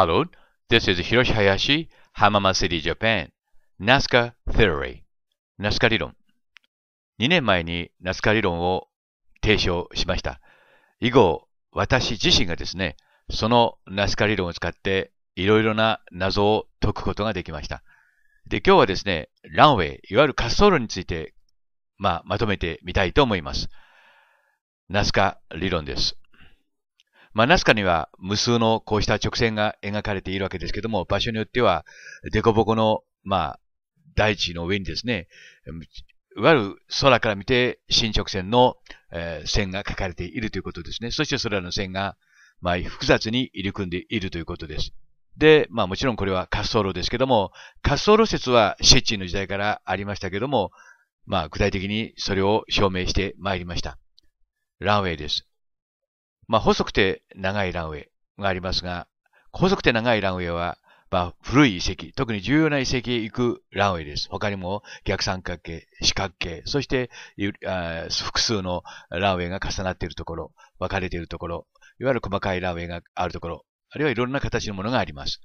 Hello, this is Hiroshi Hayashi, Hamama City, Japan. NASCA Theory. NASCA 理論。2年前に n a カ c a 理論を提唱しました。以後、私自身がですね、その n a カ c a 理論を使っていろいろな謎を解くことができました。で、今日はですね、ランウェイ、いわゆる滑走路について、まあ、まとめてみたいと思います。ナスカ理論です。まあ、ナスカには無数のこうした直線が描かれているわけですけども、場所によっては、デコボコの、まあ、大地の上にですね、いわゆる空から見て新直線の、えー、線が描かれているということですね。そしてそれらの線が、まあ、複雑に入り組んでいるということです。で、まあもちろんこれは滑走路ですけども、滑走路説はシッチンの時代からありましたけども、まあ具体的にそれを証明してまいりました。ランウェイです。まあ、細くて長いランウェイがありますが、細くて長いランウェイは、まあ、古い遺跡、特に重要な遺跡へ行くランウェイです。他にも逆三角形、四角形、そして複数のランウェイが重なっているところ、分かれているところ、いわゆる細かいランウェイがあるところ、あるいはいろんな形のものがあります。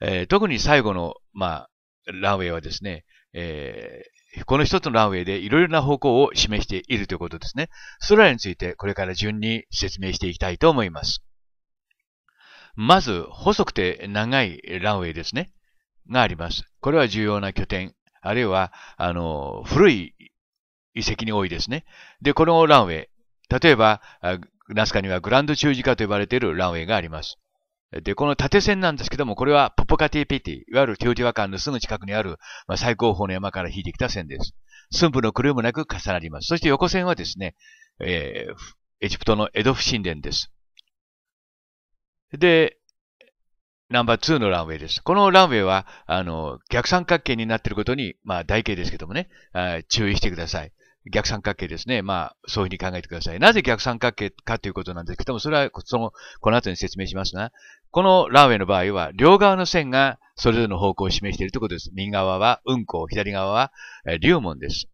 えー、特に最後の、まあ、ランウェイはですね、えこの一つのランウェイでいろいろな方向を示しているということですね。それらについてこれから順に説明していきたいと思います。まず、細くて長いランウェイですね。があります。これは重要な拠点、あるいは、あの、古い遺跡に多いですね。で、このランウェイ。例えば、ナスカにはグランド中字架と呼ばれているランウェイがあります。で、この縦線なんですけども、これはポポカティペティ、いわゆるテオティワカンのすぐ近くにある、まあ、最高峰の山から引いてきた線です。寸分の狂いもなく重なります。そして横線はですね、えー、エジプトのエドフ神殿です。で、ナンバー2のランウェイです。このランウェイは、あの、逆三角形になっていることに、まあ、台形ですけどもね、注意してください。逆三角形ですね。まあ、そういうふうに考えてください。なぜ逆三角形かということなんですけども、それは、その、この後に説明しますが、このランウェイの場合は、両側の線がそれぞれの方向を示しているということです。右側は運行、左側は竜門です。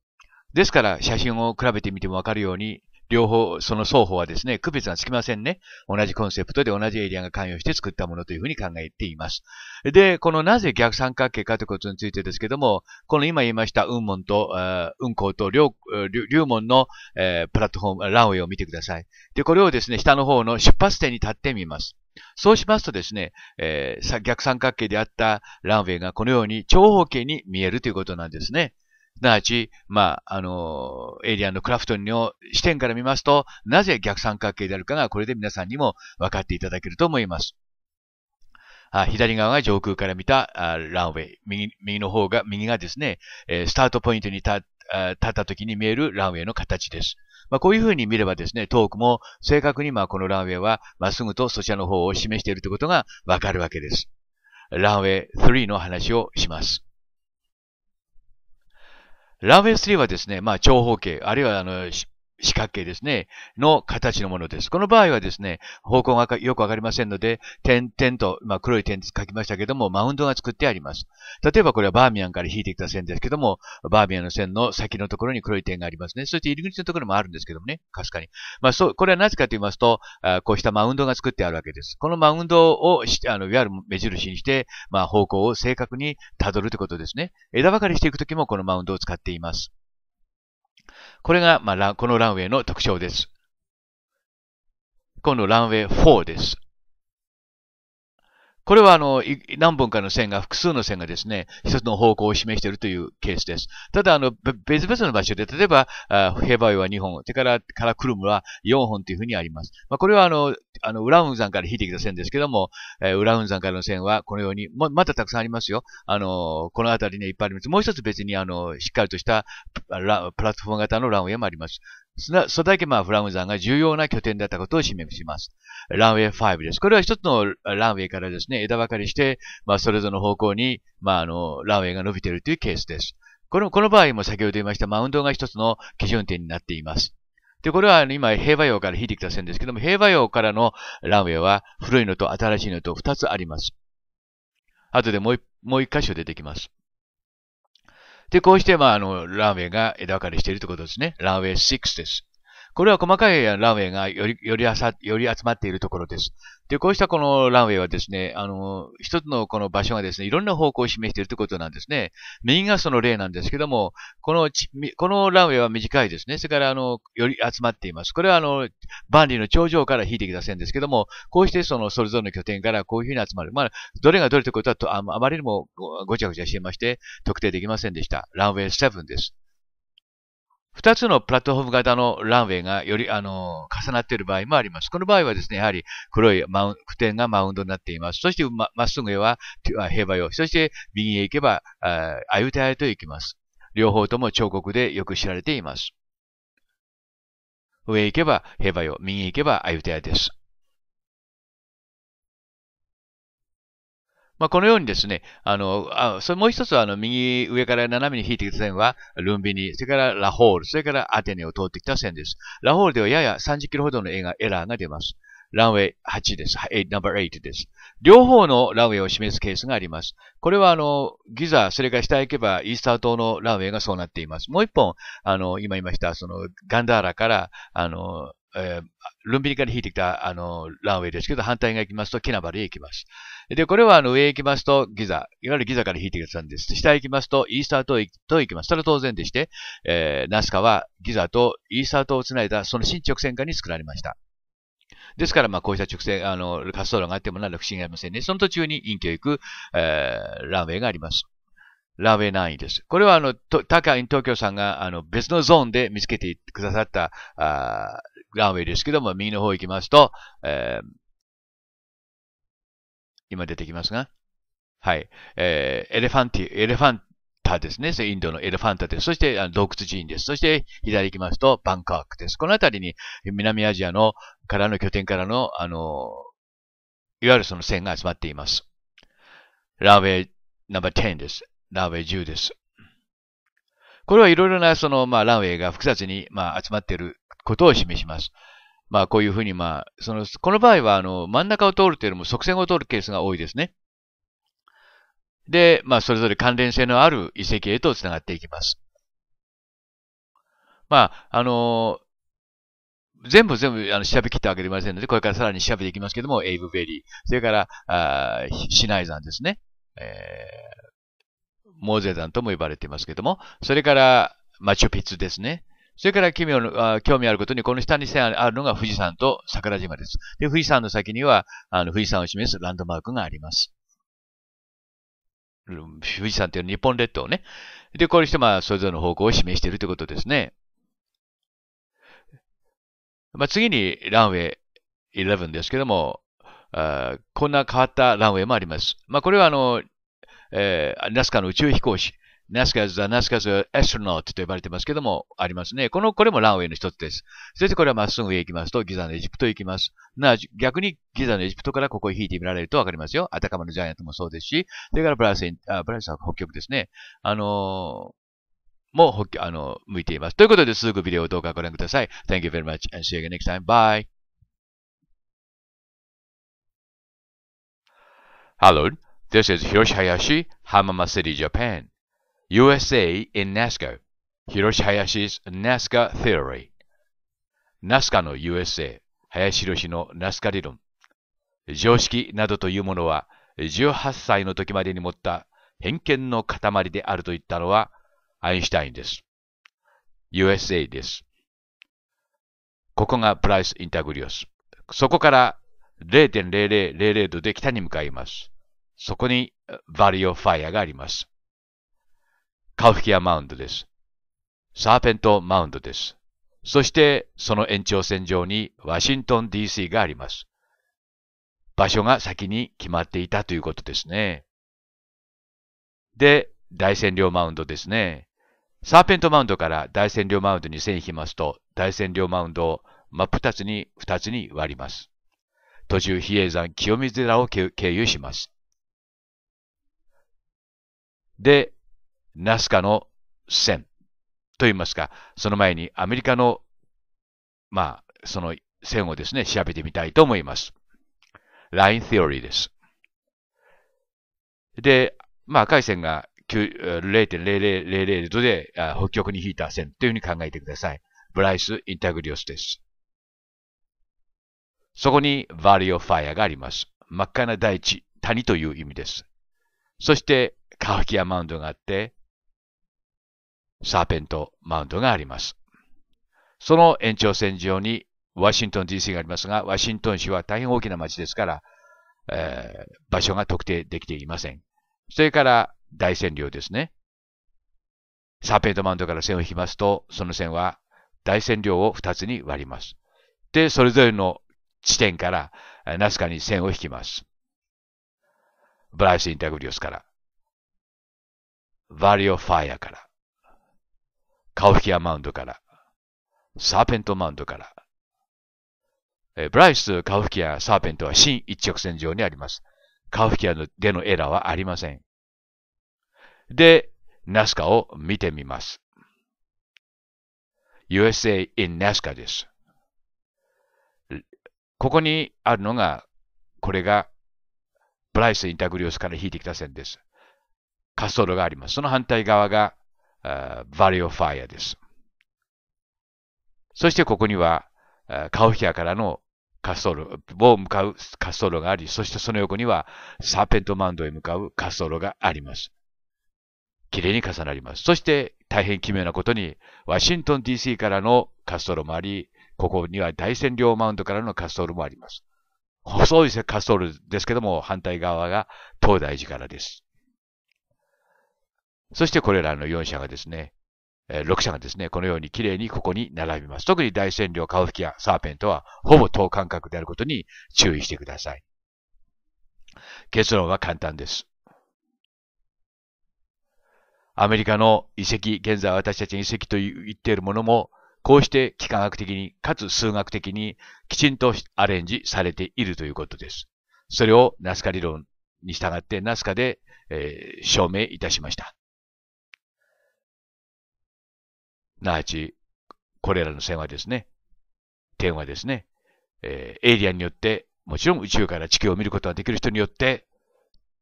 ですから、写真を比べてみてもわかるように、両方、その双方はですね、区別がつきませんね。同じコンセプトで同じエリアが関与して作ったものというふうに考えています。で、このなぜ逆三角形かということについてですけども、この今言いました雲門と、雲光と龍門の、えー、プラットフォーム、ランウェイを見てください。で、これをですね、下の方の出発点に立ってみます。そうしますとですね、えー、逆三角形であったランウェイがこのように長方形に見えるということなんですね。すなわち、まあ、あの、エイリアンのクラフトンの視点から見ますと、なぜ逆三角形であるかが、これで皆さんにも分かっていただけると思います。あ左側が上空から見たあランウェイ。右、右の方が、右がですね、えスタートポイントに立った時に見えるランウェイの形です。まあ、こういうふうに見ればですね、トークも正確にまあこのランウェイはまっすぐとそちらの方を示しているということが分かるわけです。ランウェイ3の話をします。ランウェイ3はですね、まあ、長方形、あるいはあの、四角形ですね、の形のものです。この場合はですね、方向がよくわかりませんので、点、点と、まあ、黒い点で書きましたけども、マウンドが作ってあります。例えばこれはバーミヤンから引いてきた線ですけども、バーミヤンの線の先のところに黒い点がありますね。そして入り口のところもあるんですけどもね、かすかに。まあ、そう、これはなぜかと言いますと、あこうしたマウンドが作ってあるわけです。このマウンドを、あの、いわゆる目印にして、まあ、方向を正確に辿るということですね。枝分かりしていくときもこのマウンドを使っています。これが、まあ、このランウェイの特徴です。今度、ランウェイ4です。これはあの、何本かの線が、複数の線がですね、一つの方向を示しているというケースです。ただ、あの、別々の場所で、例えば、平場イは2本、それからカラクルムは4本というふうにあります。まあ、これはあの、あの、ウラウン山から引いてきた線ですけども、えー、ウラウン山からの線はこのように、ま、またたくさんありますよ。あの、この辺りに、ね、いっぱいあります。もう一つ別に、あの、しっかりとしたプラットフォーム型のランウェイもあります。すな、ソダイケマーフラさ山が重要な拠点だったことを示します。ランウェイ5です。これは一つのランウェイからですね、枝分かれして、まあ、それぞれの方向に、まあ、あの、ランウェイが伸びているというケースです。この、この場合も先ほど言いましたマウンドが一つの基準点になっています。で、これは今平和洋から引いてきた線ですけども、平和洋からのランウェイは古いのと新しいのと2つあります。後でもうもう一箇所出てきます。で、こうして、まあ、あの、ランウェイが枝分かれしているということですね。ランウェイ6です。これは細かいランウェイがより、よりあさ、より集まっているところです。で、こうしたこのランウェイはですね、あの、一つのこの場所がですね、いろんな方向を示しているということなんですね。右がその例なんですけども、このち、このランウェイは短いですね。それからあの、より集まっています。これはあの、万里の頂上から引いてきた線ですけども、こうしてそのそれぞれの拠点からこういうふうに集まる。まあ、どれがどれということはとあまりにもごちゃごちゃしていまして、特定できませんでした。ランウェイ7です。2つのプラットフォーム型のランウェイがより、あの、重なっている場合もあります。この場合はですね、やはり黒いマウン区点がマウンドになっています。そして、ま、まっすぐへは平和用。そして、右へ行けば、あゆたへと行きます。両方とも彫刻でよく知られています。上へ行けば平和用、右へ行けばあゆたやです。まあ、このようにですね、あの、あそれもう一つは、あの、右上から斜めに引いてきた線は、ルンビニ、それからラホール、それからアテネを通ってきた線です。ラホールではやや30キロほどのエラーが出ます。ランウェイ8です。8ナンバー8です。両方のランウェイを示すケースがあります。これはあの、ギザ、それから下へ行けばイースター島のランウェイがそうなっています。もう一本、あの、今言いました、その、ガンダーラから、あの、えー、ルンビリから引いてきた、あの、ランウェイですけど、反対側行きますと、キナバルへ行きます。で、これは、あの、上行きますと、ギザ、いわゆるギザから引いてきたんです。下行きますと、イースター島へ行きます。それは当然でして、えー、ナスカはギザとイースター島をつないだ、その新直線下に作られました。ですから、まあ、こうした直線、あの、滑走路があってもなら不思議ありませんね。その途中に隠居を行く、えー、ランウェイがあります。ランウェイ9位です。これは、あの、と、高い東京さんが、あの、別のゾーンで見つけてくださった、あランウェイですけども、右の方行きますと、えー、今出てきますが、はい、えー、エレファンティ、エレファンタですね。インドのエレファンタです。そして洞窟寺院です。そして左行きますとバンカークです。この辺りに南アジアのからの拠点からの、あの、いわゆるその線が集まっています。ランウェイナンバー10です。ランウェイ10です。これはいろいろなその、まあ、ランウェイが複雑に、まあ、集まっていることを示します。まあ、こういうふうに、まあ、その、この場合は、あの、真ん中を通るというよりも側線を通るケースが多いですね。で、まあ、それぞれ関連性のある遺跡へとつながっていきます。まあ、あの全部全部あの調べきったわけではありませんので、これからさらに調べていきますけども、エイブベリー、それから、あシナイ山ですね、えー、モーゼ山とも呼ばれていますけども、それから、マチュピツですね、それから君あ興味あることに、この下に線あるのが富士山と桜島です。で、富士山の先には、あの、富士山を示すランドマークがあります。富士山っていうのは日本列島ね。で、これして、まあ、それぞれの方向を示しているということですね。まあ、次に、ランウェイ11ですけども、あこんな変わったランウェイもあります。まあ、これは、あの、えー、ナスカの宇宙飛行士、n a カ c a is the Nazca s astronaut と呼ばれてますけども、ありますね。この、これもランウェイの一つです。そしてこれはまっすぐ上行きますと、ギザのエジプト行きます。な、逆にギザのエジプトからここへ引いてみられるとわかりますよ。アタカマのジャイアントもそうですし、それからブラスあ、ブラスは北極ですね。あのー、もう、あの、向いています。ということで、すぐビデオ動画ご覧ください。Thank you very much and see you again next time. Bye! Hello, this is Hiroshi Hayashi, Hamama City, Japan. USA in n a s c a 広林 's n a s c a Theory NASCA の USA 林博の NASCA 理論常識などというものは18歳の時までに持った偏見の塊であると言ったのはアインシュタインです。USA です。ここがプライス・インタグリオス。そこから0.0000度で北に向かいます。そこにバリオ・ファイアがあります。カウフキアマウンドです。サーペントマウンドです。そしてその延長線上にワシントン DC があります。場所が先に決まっていたということですね。で、大占領マウンドですね。サーペントマウンドから大占領マウンドに線引きますと、大占領マウンドを真っ二つに二つに割ります。途中、比叡山清水寺を経由します。で、ナスカの線と言いますか、その前にアメリカの、まあ、その線をですね、調べてみたいと思います。ライン・テ Theory です。で、まあ、赤い線が0.0000度で北極に引いた線というふうに考えてください。ブライス・インタグリオスです。そこにバリオファイアがあります。真っ赤な大地、谷という意味です。そして、カワキアマウンドがあって、サーペントマウンドがあります。その延長線上にワシントン DC がありますが、ワシントン市は大変大きな町ですから、えー、場所が特定できていません。それから大線量ですね。サーペントマウンドから線を引きますと、その線は大線量を2つに割ります。で、それぞれの地点からナスカに線を引きます。ブライス・インタグリオスから、バリオ・ファイアから、カオフィアマウンドから、サーペントマウンドから、えブライス、カオフキア、サーペントは新一直線上にあります。カオフキアでのエラーはありません。で、ナスカを見てみます。USA in NASCA です。ここにあるのが、これが、ブライス・インタグリオスから引いてきた線です。滑走路があります。その反対側がバリオファイアです。そしてここには、カオヒアからの滑走路、を向かう滑走路があり、そしてその横にはサーペントマウンドへ向かう滑走路があります。綺麗に重なります。そして大変奇妙なことに、ワシントン DC からの滑走路もあり、ここには大仙陵マウンドからの滑走路もあります。細い滑走路ですけども、反対側が東大寺からです。そしてこれらの4社がですね、え6社がですね、このように綺麗にここに並びます。特に大線量、カ吹フキやサーペントはほぼ等間隔であることに注意してください。結論は簡単です。アメリカの遺跡、現在私たち遺跡と言っているものも、こうして幾何学的に、かつ数学的にきちんとアレンジされているということです。それをナスカ理論に従ってナスカで、えー、証明いたしました。なあち、これらの線はですね、点はですね、えー、エイリアンによって、もちろん宇宙から地球を見ることができる人によって、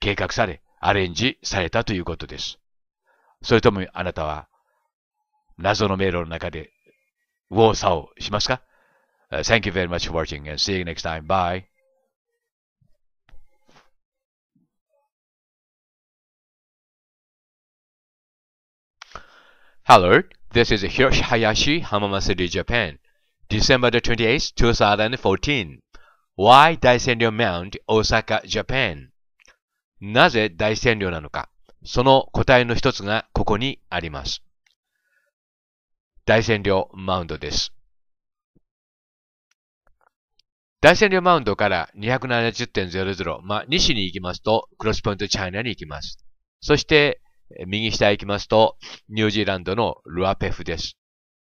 計画され、アレンジされたということです。それともあなたは、謎の迷路の中で、ウ右往左をしますか、uh, ?Thank you very much for watching and see you next time. Bye. Hallard, This is Hiroshi Hayashi, Hamama City, Japan. December the 28, t h 2014. Why 大占領 Mount, Osaka, Japan? なぜ大占領なのかその答えの一つがここにあります。大占領マウンドです。大占領マウンドから270.00、まあ、西に行きますと、クロスポイントチャイナに行きます。そして、右下行きますと、ニュージーランドのルアペフです。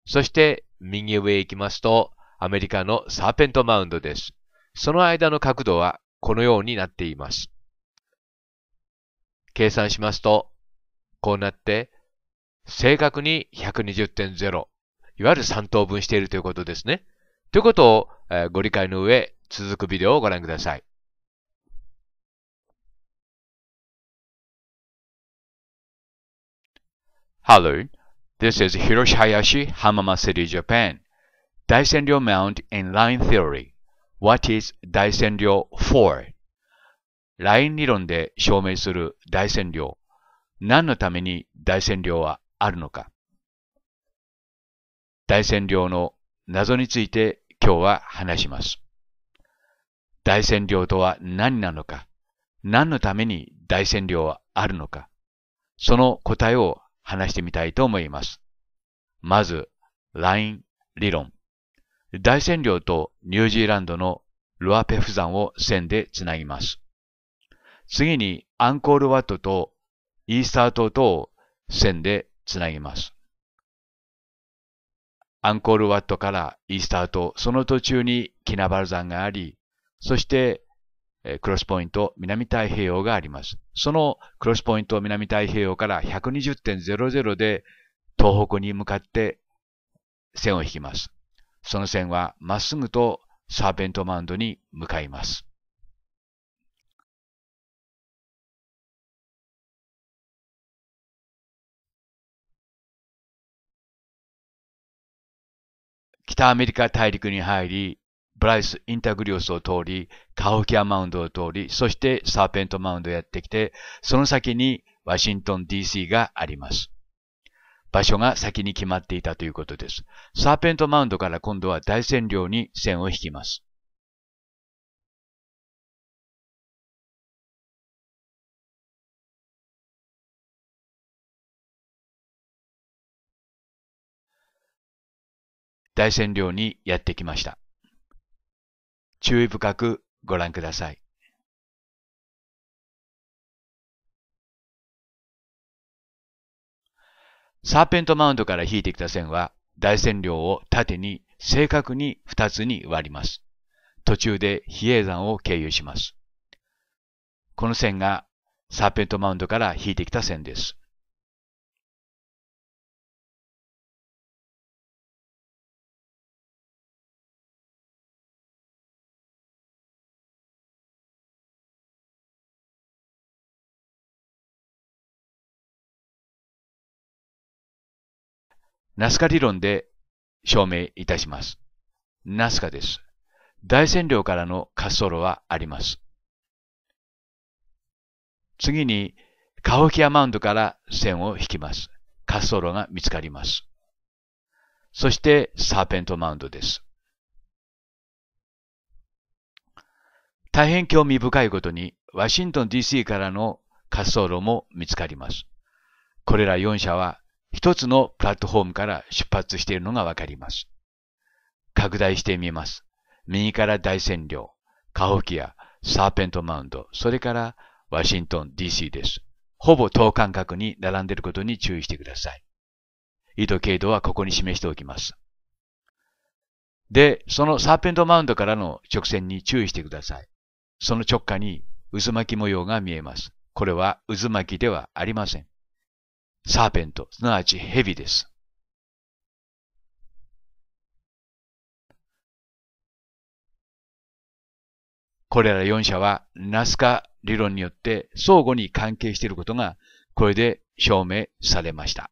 そして、右上行きますと、アメリカのサーペントマウンドです。その間の角度はこのようになっています。計算しますと、こうなって、正確に120.0、いわゆる3等分しているということですね。ということを、ご理解の上、続くビデオをご覧ください。Hello, this is Hiroshi Hayashi, Hamama City, Japan. Daisendyo Mount in Line Theory. What is Daisendyo for? ライン理論で証明する大線量。何のために大線量はあるのか。大線量の謎について今日は話します。大線量とは何なのか。何のために大線量はあるのか。その答えを話してみたいと思います。まず、ライン理論。大占領とニュージーランドのルアペフ山を線でつなぎます。次にアンコールワットとイースター島とを線でつなぎます。アンコールワットからイースター島、その途中にキナバル山があり、そしてクロスポイント南太平洋があります。そのクロスポイント南太平洋から120.00で東北に向かって線を引きます。その線はまっすぐとサーペントマウンドに向かいます。北アメリカ大陸に入り、ブライス・インタグリオスを通り、カオキアマウンドを通り、そしてサーペントマウンドをやってきて、その先にワシントン DC があります。場所が先に決まっていたということです。サーペントマウンドから今度は大占領に線を引きます。大占領にやってきました。注意深くご覧ください。サーペントマウンドから引いてきた線は、大線量を縦に正確に2つに割ります。途中で比叡山を経由します。この線がサーペントマウンドから引いてきた線です。ナスカ理論で証明いたします。ナスカです。大線量からの滑走路はあります。次に、カホキアマウンドから線を引きます。滑走路が見つかります。そして、サーペントマウンドです。大変興味深いことに、ワシントン DC からの滑走路も見つかります。これら4社は一つのプラットフォームから出発しているのがわかります。拡大してみます。右から大占領、カホキア、サーペントマウンド、それからワシントン DC です。ほぼ等間隔に並んでいることに注意してください。緯度経度はここに示しておきます。で、そのサーペントマウンドからの直線に注意してください。その直下に渦巻き模様が見えます。これは渦巻きではありません。サーペント、すなわち蛇です。これら4者はナスカ理論によって相互に関係していることがこれで証明されました。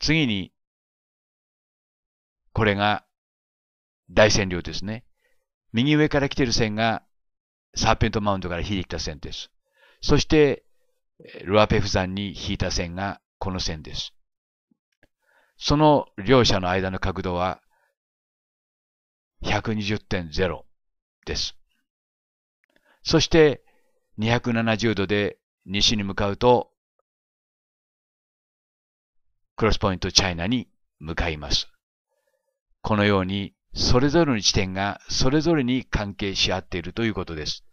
次に、これが大線量ですね。右上から来ている線がサーペントマウンドから引いてきた線です。そして、ルアペフ山に引いた線がこの線です。その両者の間の角度は120.0です。そして270度で西に向かうとクロスポイントチャイナに向かいます。このようにそれぞれの地点がそれぞれに関係し合っているということです。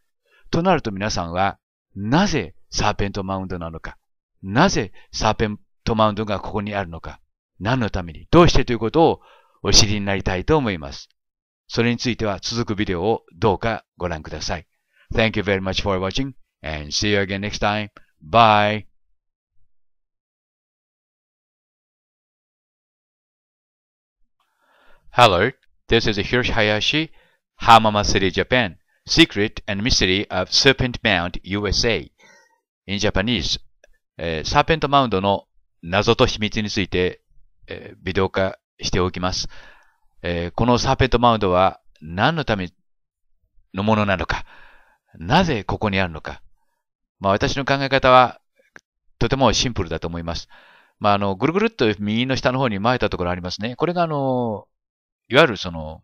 となると皆さんは、なぜサーペントマウンドなのか、なぜサーペントマウンドがここにあるのか、何のために、どうしてということをお知りになりたいと思います。それについては続くビデオをどうかご覧ください。Thank you very much for watching and see you again next time. Bye! Hello. This is Hiroshi Hayashi, Hamama City, Japan. Secret and Mystery of Serpent Mound, USA. In Japanese、えー、サーペントマウンドの謎と秘密について、えー、ビデオ化しておきます、えー、このサーペントマウンドは何のためのものなのか、なぜここにあるのか。まあ私の考え方はとてもシンプルだと思います。まああの、ぐるぐるっと右の下の方に巻いたところありますね。これがあの、いわゆるその、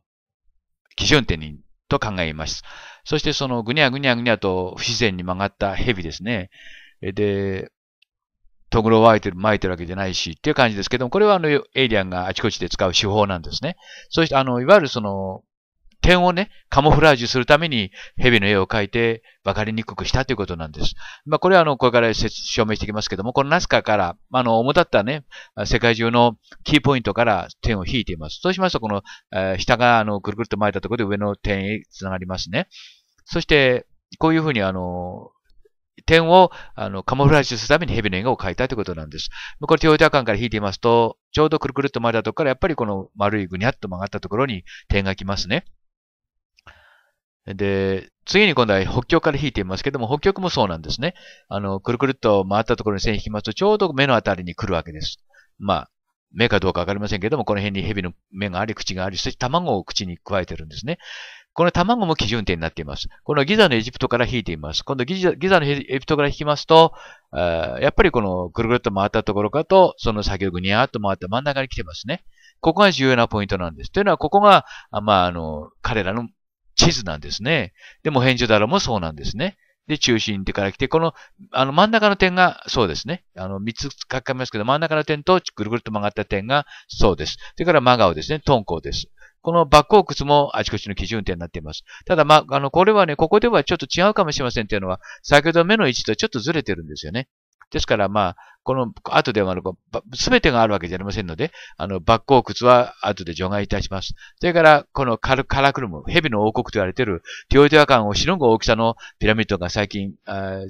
基準点にと考えます。そしてそのぐにゃぐにゃぐにゃと不自然に曲がった蛇ですね。で、トグロを巻いてる、巻いてるわけじゃないしっていう感じですけども、これはあのエイリアンがあちこちで使う手法なんですね。そしてあの、いわゆるその点をね、カモフラージュするために蛇の絵を描いて分かりにくくしたということなんです。まあ、これはあの、これから証明していきますけども、このナスカから、あの、主だったね、世界中のキーポイントから点を引いています。そうしますと、この、えー、下があの、くるくると巻いたところで上の点へ繋がりますね。そして、こういうふうにあの、点をあのカモフラージュするために蛇の絵を描いたということなんです。これ、テオジャ間から引いていますと、ちょうどくるくるっと巻いたところから、やっぱりこの丸いぐにゃっと曲がったところに点が来ますね。で、次に今度は北極から引いていますけども、北極もそうなんですね。あの、くるくるっと回ったところに線引きますと、ちょうど目のあたりに来るわけです。まあ、目かどうかわかりませんけども、この辺に蛇の目があり、口があり、そして卵を口に加えてるんですね。この卵も基準点になっています。このギザのエジプトから引いています。今度ギザギザのエジプトから引きますと、やっぱりこのぐるぐるっと回ったところかと、その先をぐにゃーっと回った真ん中に来てますね。ここが重要なポイントなんです。というのは、ここが、まあ、あの、彼らの地図なんですね。でも、ヘンジュダロもそうなんですね。で、中心てから来て、この、あの、真ん中の点が、そうですね。あの、三つ書きますけど、真ん中の点と、ぐるぐると曲がった点が、そうです。それから、真顔ですね。トンコです。このバックオークスもあちこちの基準点になっています。ただ、まあ、あの、これはね、ここではちょっと違うかもしれませんっていうのは、先ほど目の位置とちょっとずれてるんですよね。ですから、まあ、この後ではあすべてがあるわけじゃありませんので、あの、バッコ窟は後で除外いたします。それから、このカルカラクルム、蛇の王国と言われているティオイテアン、をしのぐ大きさのピラミッドが最近、あ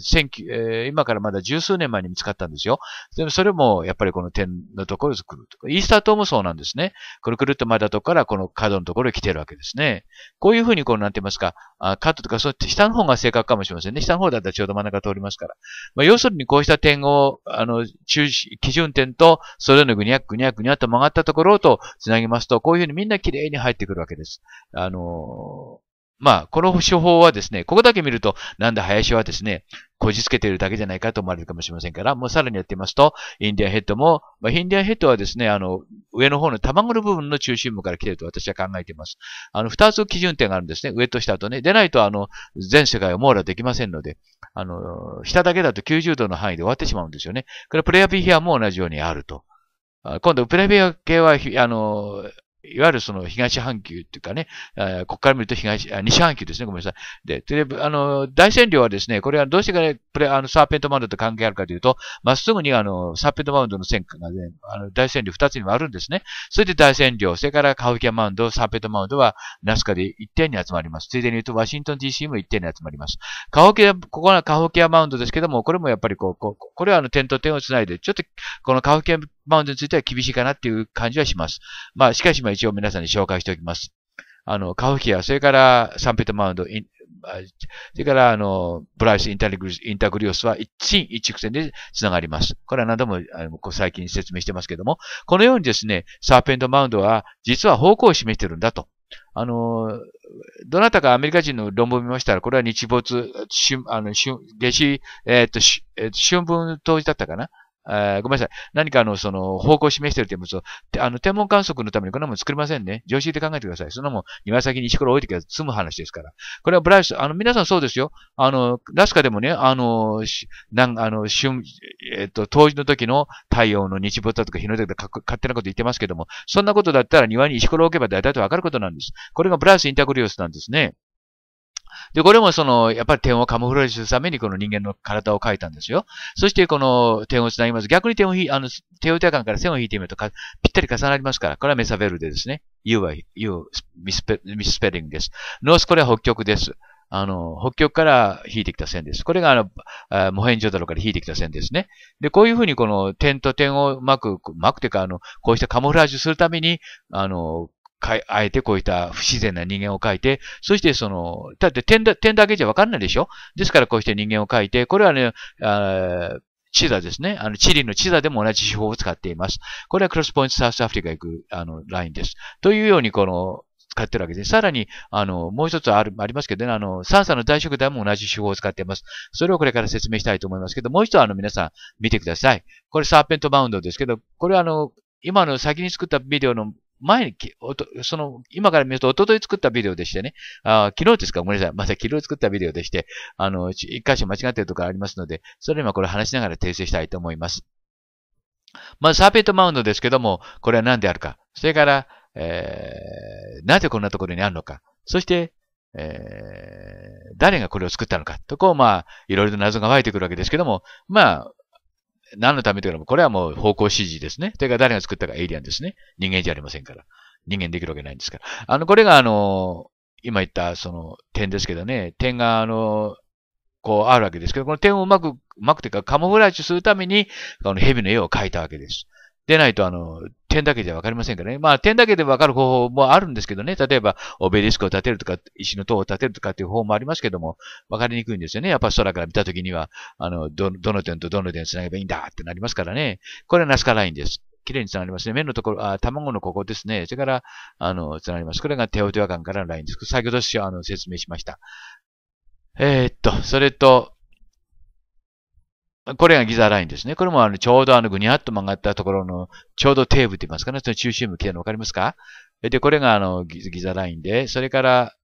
今からまだ十数年前に見つかったんですよ。でもそれも、やっぱりこの点のところで来る。イースター島もそうなんですね。くるくるっと回ったとこから、この角のところへ来てるわけですね。こういうふうに、こう、なんて言いますか、あカットとか、そう下の方が正確かもしれませんね。下の方だったらちょうど真ん中通りますから。まあ、要するにこうした点を、あの、中基準点と、それぞれのぐにゃぐにゃぐにゃと曲がったところと繋ぎますと、こういうふうにみんな綺麗に入ってくるわけです。あのまあ、この手法はですね、ここだけ見ると、なんで林はですね、こじつけているだけじゃないかと思われるかもしれませんから、もうさらにやってみますと、インディアンヘッドも、まあ、インディアンヘッドはですね、あの、上の方の卵の部分の中心部から来ていると私は考えています。あの、二つ基準点があるんですね。上と下とね。でないと、あの、全世界を網羅できませんので、あの、下だけだと90度の範囲で終わってしまうんですよね。これ、プレイヤービヒアも同じようにあると。今度、プレビア系は、あの、いわゆるその東半球っていうかね、ここから見ると東、西半球ですね、ごめんなさい。で、であの、大占領はですね、これはどうしてか、プレ、あの、サーペントマウンドと関係あるかというと、まっすぐにあの、サーペントマウンドの線がね、あの、大占領二つにもあるんですね。それで大占領、それからカウキャマウンド、サーペントマウンドはナスカで一点に集まります。ついでに言うと、ワシントン DC も一点に集まります。カホキア、ここはカホキアマウンドですけども、これもやっぱりこう、ここれはあの、点と点をつないで、ちょっと、このカホキアマウンドについては厳しいかなっていう感じはします。まあ、しかし、まあ一応皆さんに紹介しておきます。あの、カフキア、それからサンペトマウンド、それから、あの、ブライス・インタグリオスは一進一直線で繋がります。これは何度もあの、最近説明してますけども、このようにですね、サーペントマウンドは実は方向を示してるんだと。あの、どなたかアメリカ人の論文を見ましたら、これは日没、あの、下死、えっ、ー、と、春分当時だったかなえー、ごめんなさい。何かあの、その、方向を示している点物あの、天文観測のためにこんなもん作りませんね。常識で考えてください。そんなもん、庭先に石ころ置いてきゃ済む話ですから。これはブライス、あの、皆さんそうですよ。あの、ラスカでもね、あの、し、なん、あの、春、えっ、ー、と、当時の時の太陽の日没だとか日の出とか勝手なこと言ってますけども、そんなことだったら庭に石ころを置けば大体わかることなんです。これがブライスインタグリオスなんですね。で、これもその、やっぱり点をカムフラージュするためにこの人間の体を描いたんですよ。そしてこの点を繋ぎます。逆に点を引、あの、手を板間から線を引いてみるとか、ぴったり重なりますから、これはメサベルデですね。U は U、ミスペミスペリングです。ノース、これは北極です。あの、北極から引いてきた線です。これがあの、あモヘンジョダロから引いてきた線ですね。で、こういうふうにこの点と点をうまく、うまくてか、あの、こうしてカモフラージュするために、あの、かい、あえてこういった不自然な人間を描いて、そしてその、だって点だ、点だけじゃわかんないでしょですからこうして人間を描いて、これはね、あチザですね。あの、チリのチザでも同じ手法を使っています。これはクロスポイントサウスアフリカ行く、あの、ラインです。というように、この、使ってるわけです。さらに、あの、もう一つある、ありますけどね、あの、サンサの大食材も同じ手法を使っています。それをこれから説明したいと思いますけど、もう一度あの、皆さん見てください。これサーペントバウンドですけど、これはあの、今の先に作ったビデオの前にその、今から見ると、おととい作ったビデオでしてね、あ昨日ですかごめんなさい。また昨日作ったビデオでして、あの、一箇所間違ってるところありますので、それ今これ話しながら訂正したいと思います。まず、サーペットマウンドですけども、これは何であるか。それから、えー、なぜこんなところにあるのか。そして、えー、誰がこれを作ったのか。とこう、まあ、いろいろと謎が湧いてくるわけですけども、まあ、何のためというのこれはもう方向指示ですね。というか誰が作ったかエイリアンですね。人間じゃありませんから。人間できるわけないんですから。あの、これがあの、今言ったその点ですけどね、点があの、こうあるわけですけど、この点をうまく、うまくというかカモフラージュするために、この蛇の絵を描いたわけです。でないとあの、点だけじゃわかりませんからね。まあ、点だけでわかる方法もあるんですけどね。例えば、オベリスクを建てるとか、石の塔を建てるとかっていう方法もありますけども、わかりにくいんですよね。やっぱ空から見たときには、あの、ど、どの点とどの点繋げばいいんだってなりますからね。これはナスカラインです。綺麗に繋がりますね。目のところ、あ、卵のここですね。それから、あの、繋がります。これが手を手オアからのラインです。先ほどあの説明しました。えー、っと、それと、これがギザラインですね。これもあのちょうどあのぐにゃっと曲がったところのちょうどテーブって言いますかね。その中心部来るのわかりますかで、これがあのギザラインで、それから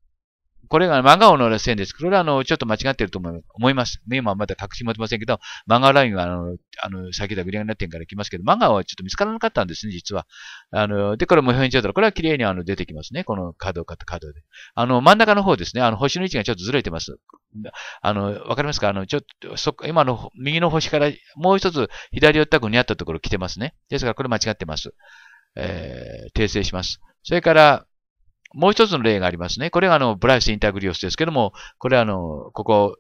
これが漫画王の線です。これはあの、ちょっと間違ってると思います。ね、今はまだ確信持てませんけど、漫画ラインはあの、あの、先だビリガンな点から来ますけど、漫画はちょっと見つからなかったんですね、実は。あの、で、これも表現っと、これは綺麗にあの、出てきますね。この角を買った角で。あの、真ん中の方ですね、あの、星の位置がちょっとずれてます。あの、わかりますかあの、ちょっと、そ、今の右の星からもう一つ左寄ったくにあったところ来てますね。ですから、これ間違ってます。えー、訂正します。それから、もう一つの例がありますね。これがあの、ブライス・インタグリオスですけども、これはあの、ここ、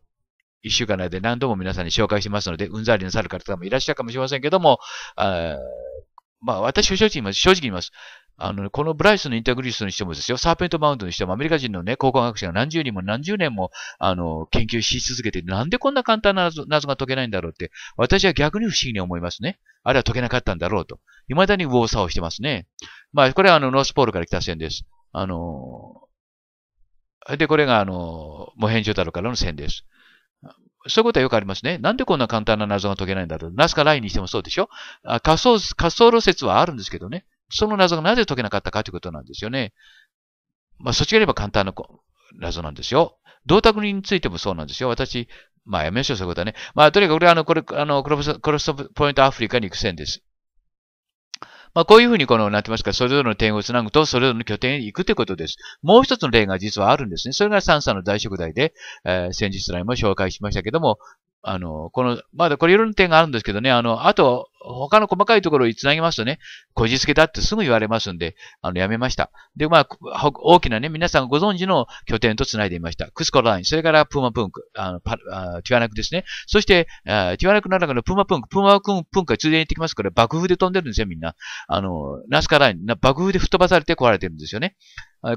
一週間内で何度も皆さんに紹介してますので、うんざりなさる方もいらっしゃるかもしれませんけども、あまあ、私は正直言います。正直言います。あの、このブライスのインタグリスにしてもですよ、サーペントマウントにしても、アメリカ人のね、考古学者が何十人も何十年も、あの、研究し続けて、なんでこんな簡単な謎が解けないんだろうって、私は逆に不思議に思いますね。あれは解けなかったんだろうと。未だに右往左往してますね。まあ、これはあの、ノースポールから来た線です。あの、で、これが、あの、モヘンジョ太郎からの線です。そういうことはよくありますね。なんでこんな簡単な謎が解けないんだろう。ナスカラインにしてもそうでしょ仮想、仮想路説はあるんですけどね。その謎がなぜ解けなかったかということなんですよね。まあ、そっちが言れば簡単な謎なんですよ。銅鐸についてもそうなんですよ。私、まあやめましょう、そういうことはね。まあ、とにかくこれはあの、これ、あの、クロス、トポイントアフリカに行く線です。まあ、こういうふうにこの、なってますか、それぞれの点をつなぐと、それぞれの拠点へ行くということです。もう一つの例が実はあるんですね。それが三者の大食材で、えー、先日来も紹介しましたけども、あの、この、まだこれいろんな点があるんですけどね、あの、あと、他の細かいところにつなぎますとね、こじつけだってすぐ言われますんで、あの、やめました。で、まあ、大きなね、皆さんご存知の拠点とつないでいました。クスコライン、それからプーマプンク、あのパあティワナクですね。そして、あティワナクの中のプーマプンク、プーマプンクが通電に行ってきますから、爆風で飛んでるんですよ、みんな。あの、ナスカライン、爆風で吹っ飛ばされて壊れてるんですよね。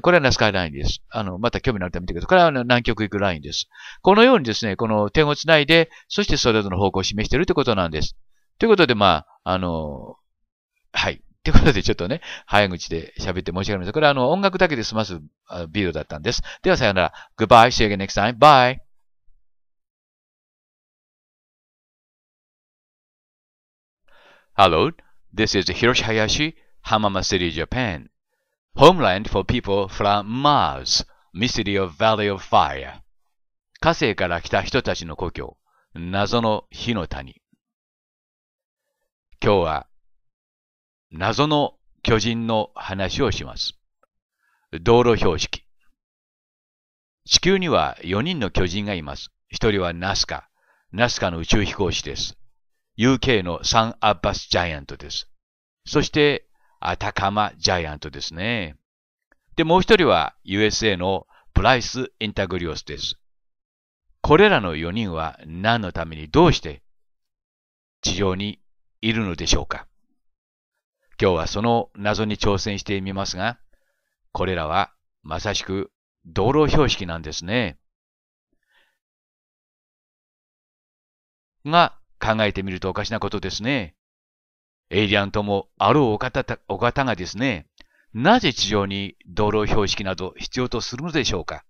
これはスカイラインです。あの、また興味のあるた見てください。これは南極行くラインです。このようにですね、この点をつないで、そしてそれぞれの方向を示しているということなんです。ということで、まあ、あの、はい。ということで、ちょっとね、早口で喋って申し訳ありません。これはあの、音楽だけで済ますビデオだったんです。では、さよなら。Goodbye. See you again next time. Bye. Hello, this is Hiroshi Hayashi, Hamama City, Japan. Homeland for people from Mars, Mystery of Valley of Fire 火星から来た人たちの故郷、謎の火の谷今日は謎の巨人の話をします。道路標識。地球には4人の巨人がいます。1人はナスカ。ナスカの宇宙飛行士です。UK のサン・アッバス・ジャイアントです。そしてアタカマジャイアントですね。で、もう一人は USA のプライス・インタグリオスです。これらの4人は何のためにどうして地上にいるのでしょうか今日はその謎に挑戦してみますが、これらはまさしく道路標識なんですね。が考えてみるとおかしなことですね。エイリアンともあるお方お方がですね、なぜ地上に道路標識など必要とするのでしょうか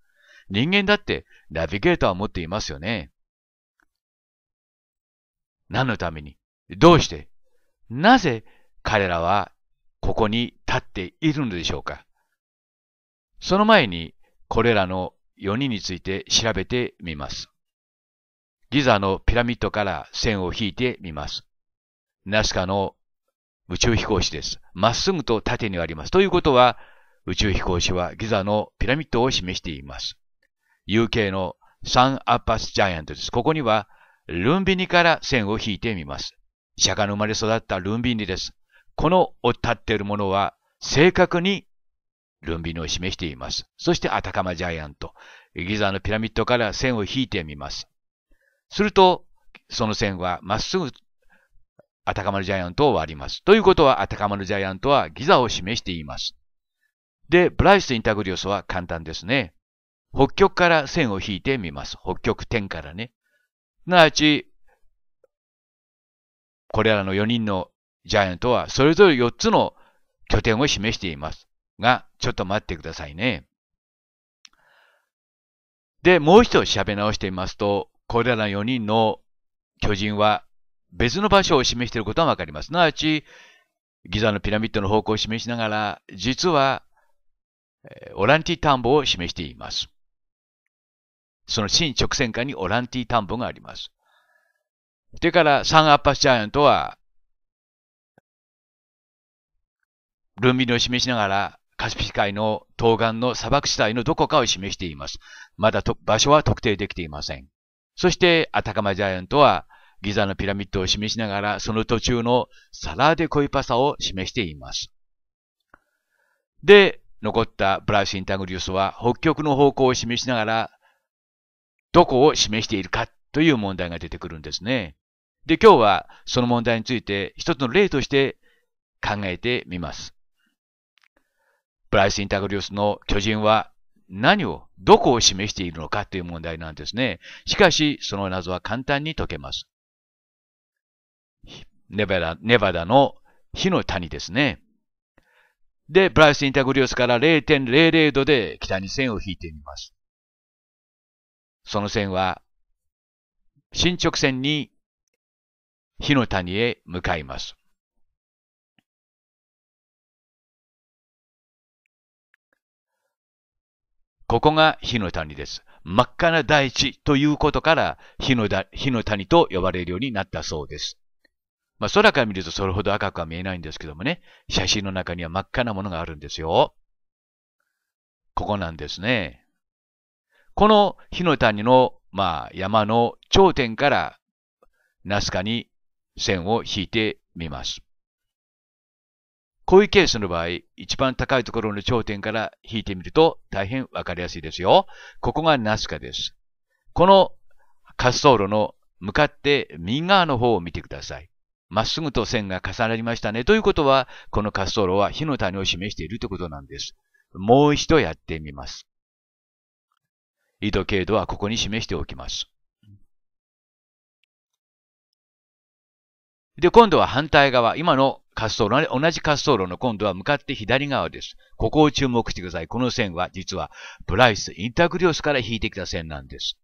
人間だってナビゲーターを持っていますよね。何のためにどうしてなぜ彼らはここに立っているのでしょうかその前にこれらの4人について調べてみます。ギザのピラミッドから線を引いてみます。ナスカの宇宙飛行士です。まっすぐと縦にあります。ということは、宇宙飛行士はギザのピラミッドを示しています。UK のサン・アッパス・ジャイアントです。ここには、ルンビニから線を引いてみます。釈迦の生まれ育ったルンビニです。このを立っているものは、正確にルンビニを示しています。そしてアタカマジャイアント。ギザのピラミッドから線を引いてみます。すると、その線はまっすぐアタカマルジャイアントを割ります。ということは、アタカマルジャイアントはギザを示しています。で、ブライスインタグリオスは簡単ですね。北極から線を引いてみます。北極点からね。すなわち、これらの4人のジャイアントはそれぞれ4つの拠点を示しています。が、ちょっと待ってくださいね。で、もう一度喋り直してみますと、これらの4人の巨人は別の場所を示していることがわかります。すなわち、ギザのピラミッドの方向を示しながら、実は、オランティ田んぼを示しています。その新直線下にオランティ田んぼがあります。それから、サンアッパスジャイアントは、ルンビニを示しながら、カスピ海の東岸の砂漠地帯のどこかを示しています。まだ場所は特定できていません。そして、アタカマジャイアントは、ギザのピラミッドを示しながら、その途中のサラーデコイパサを示しています。で、残ったブラシス・インタグリウスは、北極の方向を示しながら、どこを示しているかという問題が出てくるんですね。で、今日はその問題について一つの例として考えてみます。ブライス・インタグリウスの巨人は何を、どこを示しているのかという問題なんですね。しかし、その謎は簡単に解けます。ネバダ、ネバダの火の谷ですね。で、ブライス・インタグリオスから0.00度で北に線を引いてみます。その線は、進直線に火の谷へ向かいます。ここが火の谷です。真っ赤な大地ということから火の火の谷と呼ばれるようになったそうです。まあ、空から見るとそれほど赤くは見えないんですけどもね、写真の中には真っ赤なものがあるんですよ。ここなんですね。この火の谷の、まあ、山の頂点からナスカに線を引いてみます。こういうケースの場合、一番高いところの頂点から引いてみると大変わかりやすいですよ。ここがナスカです。この滑走路の向かって右側の方を見てください。まっすぐと線が重なりましたね。ということは、この滑走路は火の谷を示しているということなんです。もう一度やってみます。緯度経度はここに示しておきます。で、今度は反対側、今の滑走路、同じ滑走路の今度は向かって左側です。ここを注目してください。この線は実はプライス、インタグリオスから引いてきた線なんです。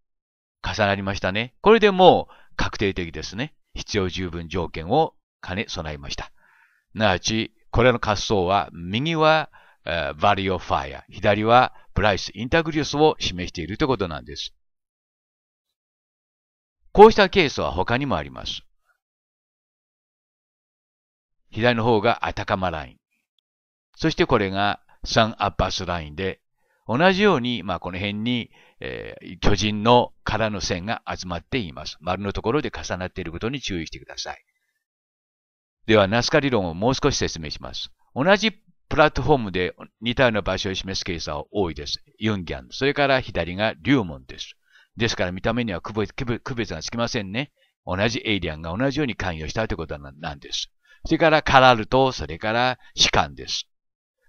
重なりましたね。これでもう確定的ですね。必要十分条件を兼ね備えました。なわち、これの滑走は、右は、えー、バリオファイア、左はプライス、インタグリウスを示しているということなんです。こうしたケースは他にもあります。左の方がアタカマライン。そしてこれがサンアッバスラインで、同じように、まあ、この辺に、えー、巨人の空の線が集まっています。丸のところで重なっていることに注意してください。では、ナスカ理論をもう少し説明します。同じプラットフォームで似たような場所を示すケースは多いです。ユンギャン。それから左がリュウモンです。ですから見た目には区別がつきませんね。同じエイリアンが同じように関与したということなんです。それからカラルと、それから士官です。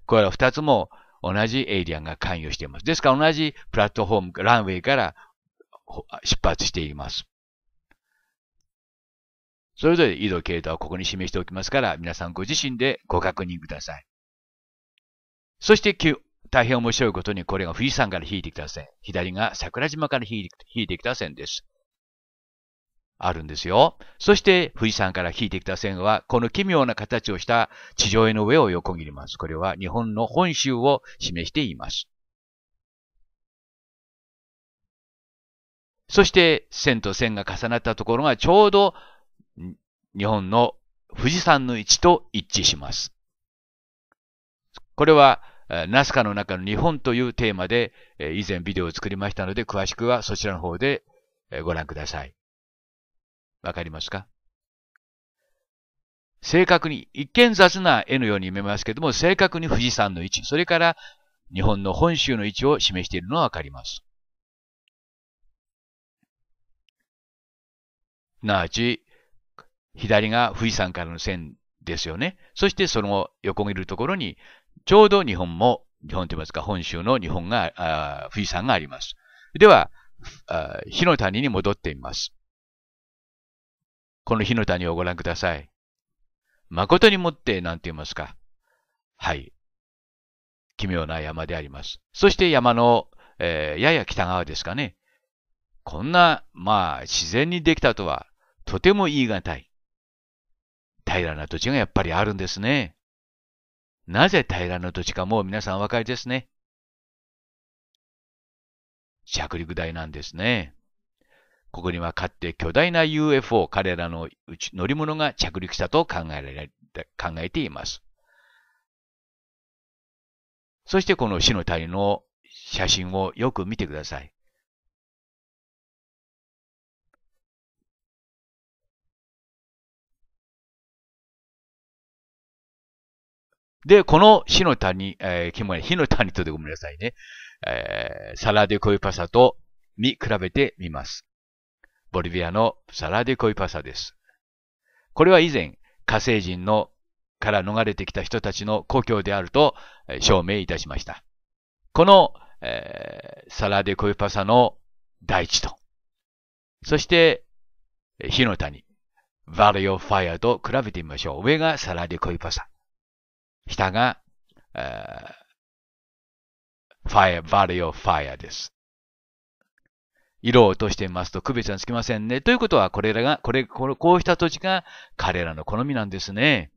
これは二つも同じエイリアンが関与しています。ですから同じプラットフォーム、ランウェイから出発しています。それぞれ移動経路はここに示しておきますから、皆さんご自身でご確認ください。そして、大変面白いことにこれが富士山から引いてきた線。左が桜島から引いてきた線です。あるんですよ。そして富士山から引いてきた線は、この奇妙な形をした地上絵の上を横切ります。これは日本の本州を示しています。そして線と線が重なったところがちょうど日本の富士山の位置と一致します。これはナスカの中の日本というテーマで以前ビデオを作りましたので詳しくはそちらの方でご覧ください。わかりますか正確に、一見雑な絵のように見えますけども、正確に富士山の位置、それから日本の本州の位置を示しているのはわかります。すなわち、左が富士山からの線ですよね。そしてその横切るところに、ちょうど日本も、日本と言いますか、本州の日本が、富士山があります。では、火の谷に戻ってみます。この火の谷をご覧ください。誠にもって、なんて言いますか。はい。奇妙な山であります。そして山の、えー、やや北側ですかね。こんな、まあ、自然にできたとは、とても言い難い。平らな土地がやっぱりあるんですね。なぜ平らな土地かもう皆さんお分かりですね。着陸台なんですね。ここにはかって巨大な UFO 彼らのうち乗り物が着陸したと考えられ考えています。そしてこの死の谷の写真をよく見てください。で、この死の谷、えー、キモ火の谷とでごめんなさいね、えー、サラデコイパサと見比べてみます。ボリビアのサラデコイパサです。これは以前、火星人のから逃れてきた人たちの故郷であると証明いたしました。この、えー、サラデコイパサの大地と、そして、火の谷、バリオファイアと比べてみましょう。上がサラデコイパサ。下が、えー、ファイア、バリオファイアです。色を落としてみますと区別がつきませんね。ということは、これらが、これ、この、こうした土地が彼らの好みなんですね。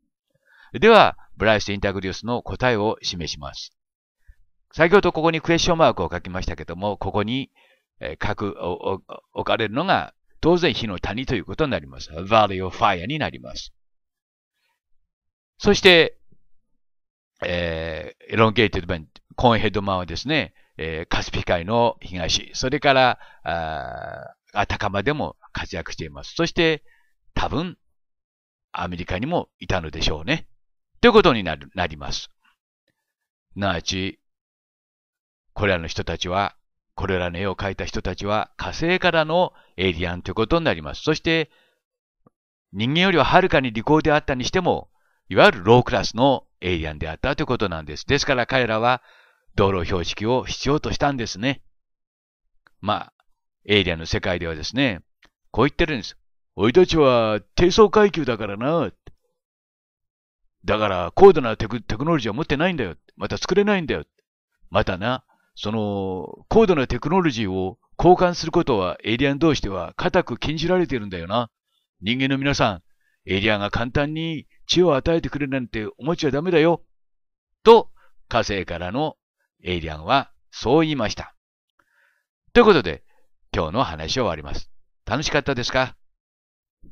では、ブライス・インタグリウスの答えを示します。先ほどここにクエスチョンマークを書きましたけども、ここに書く、置かれるのが、当然火の谷ということになります。Valley of Fire になります。そして、えー、エロンゲーテッドバン、コーンヘッドマンはですね、えー、カスピ海の東、それから、あたかまでも活躍しています。そして、多分、アメリカにもいたのでしょうね。ということになるなります。なあち、これらの人たちは、これらの絵を描いた人たちは火星からのエイリアンということになります。そして、人間よりははるかに利口であったにしても、いわゆるロークラスのエイリアンであったということなんです。ですから彼らは道路標識を必要としたんですね。まあ、エイリアンの世界ではですね、こう言ってるんです。おいたちは低層階級だからな。だから高度なテクノロジーは持ってないんだよ。また作れないんだよ。またな、その高度なテクノロジーを交換することはエイリアン同士では固く禁じられているんだよな。人間の皆さん、エイリアンが簡単に知恵を与えてくれなんて思っちゃダメだよ。と、火星からのエイリアンはそう言いました。ということで、今日の話を終わります。楽しかったですか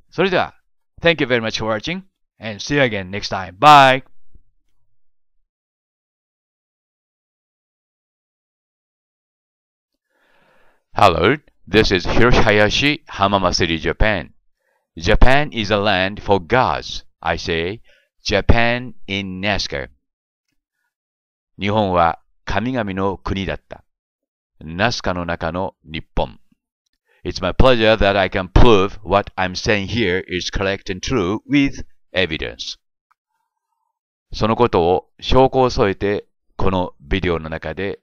それでは、Thank you very much for watching and see you again next time. Bye! Hello, this is Hiroshi Hayashi, Hamama City, Japan. Japan is a land for gods. I say, Japan in NASCAR. 日本は神々の国だった。ナスカの中の日本。It's my pleasure that I can prove what I'm saying here is correct and true with evidence. そのことを証拠を添えてこのビデオの中で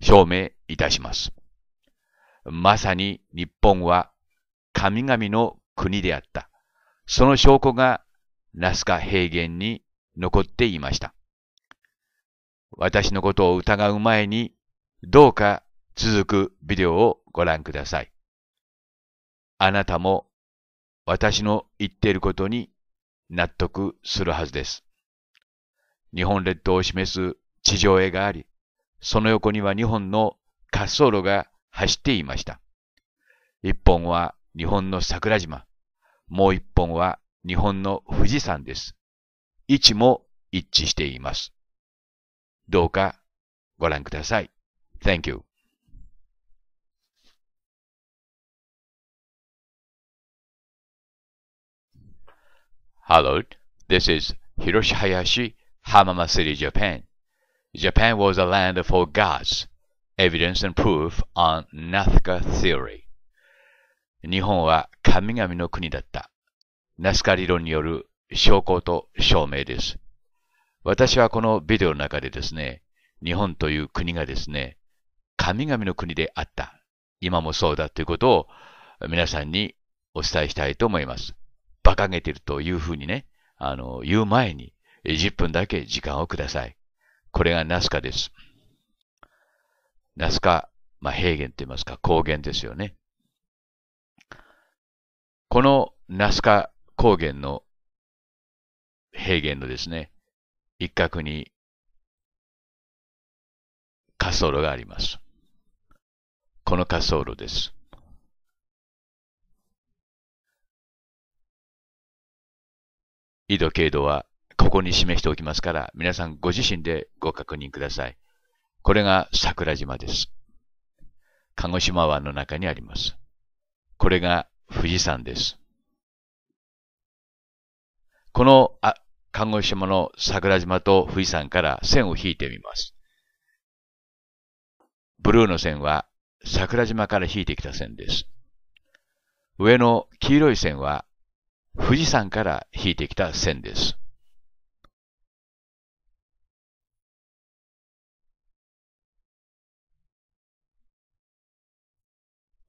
証明いたします。まさに日本は神々の国であった。その証拠がナスカ平原に残っていました。私のことを疑う前に、どうか続くビデオをご覧ください。あなたも私の言っていることに納得するはずです。日本列島を示す地上絵があり、その横には2本の滑走路が走っていました。1本は日本の桜島、もう1本は日本の富士山です。位置も一致しています。どうかご覧ください。Thank you. Hello, this is Hiroshi Hayashi, Hamama City, Japan. Japan was a land f o r gods, evidence and proof on Nazca theory. 日本は神々の国だった。ナスカ理論による証拠と証明です。私はこのビデオの中でですね、日本という国がですね、神々の国であった。今もそうだということを皆さんにお伝えしたいと思います。馬鹿げてるというふうにね、あの、言う前に10分だけ時間をください。これがナスカです。ナスカ、まあ、平原と言いますか、高原ですよね。このナスカ高原の平原のですね、一角に滑走路があります。この滑走路です。緯度経度はここに示しておきますから、皆さんご自身でご確認ください。これが桜島です。鹿児島湾の中にあります。これが富士山です。このあ鹿児島の桜島と富士山から線を引いてみます。ブルーの線は桜島から引いてきた線です。上の黄色い線は富士山から引いてきた線です。